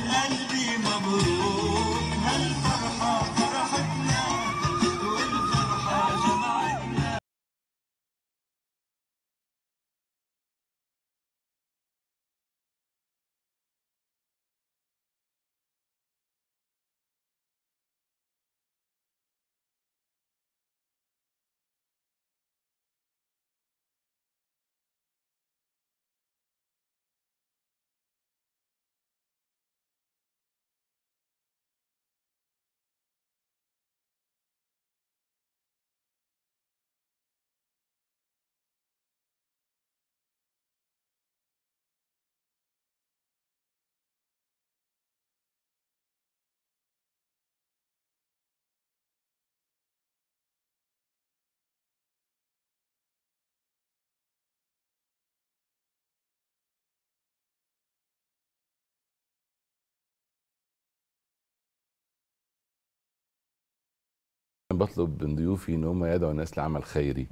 S1: بطلب من ضيوفي ان هم يدعوا الناس لعمل خيري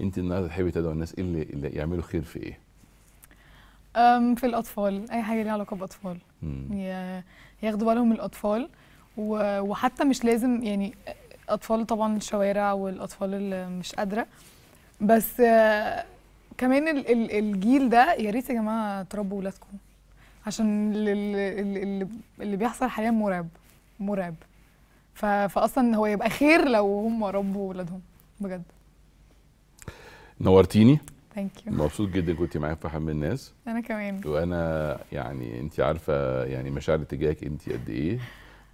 S1: انت النهارده تحبي تدعوا الناس
S2: ايه اللي, اللي يعملوا خير في ايه
S6: في الاطفال اي حاجه ليها علاقه باطفال ياخدوا بالهم من الاطفال وحتى مش لازم يعني اطفال طبعا الشوارع والاطفال اللي مش قادره بس كمان الجيل ده يا ريت يا جماعه تربوا ولادكم عشان اللي, اللي بيحصل حاليا مرعب مرعب فاصلا هو يبقى خير لو هم ربوا ولادهم بجد نورتيني ثانك يو مبسوط
S2: جدا كنت معايا في حمل الناس انا كمان وانا يعني انت عارفه يعني مشاعري تجاهك انت قد ايه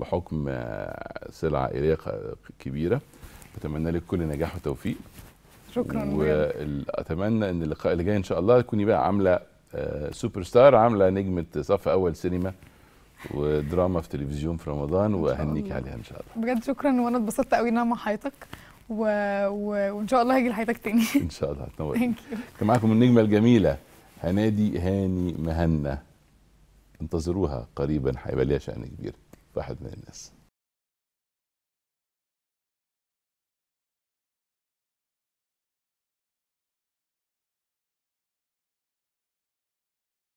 S2: بحكم سلعه عائليه كبيره بتمنى لك كل نجاح وتوفيق شكرا واتمنى ان اللقاء اللي جاي ان شاء الله تكوني بقى عامله سوبر آه، ستار عامله نجمه صف اول سينما ودراما في تلفزيون في رمضان واهنيك عليها ان شاء
S6: الله بجد شكرا وانا اتبسطت قوي ان انا مع حضرتك و... و... وان شاء الله هاجي لحياتك تاني <laughs> ان
S2: شاء الله هتنور كان معاكم النجمه الجميله هنادي هاني مهنا انتظروها
S1: قريبا هيبقى ليها شان كبير واحد من الناس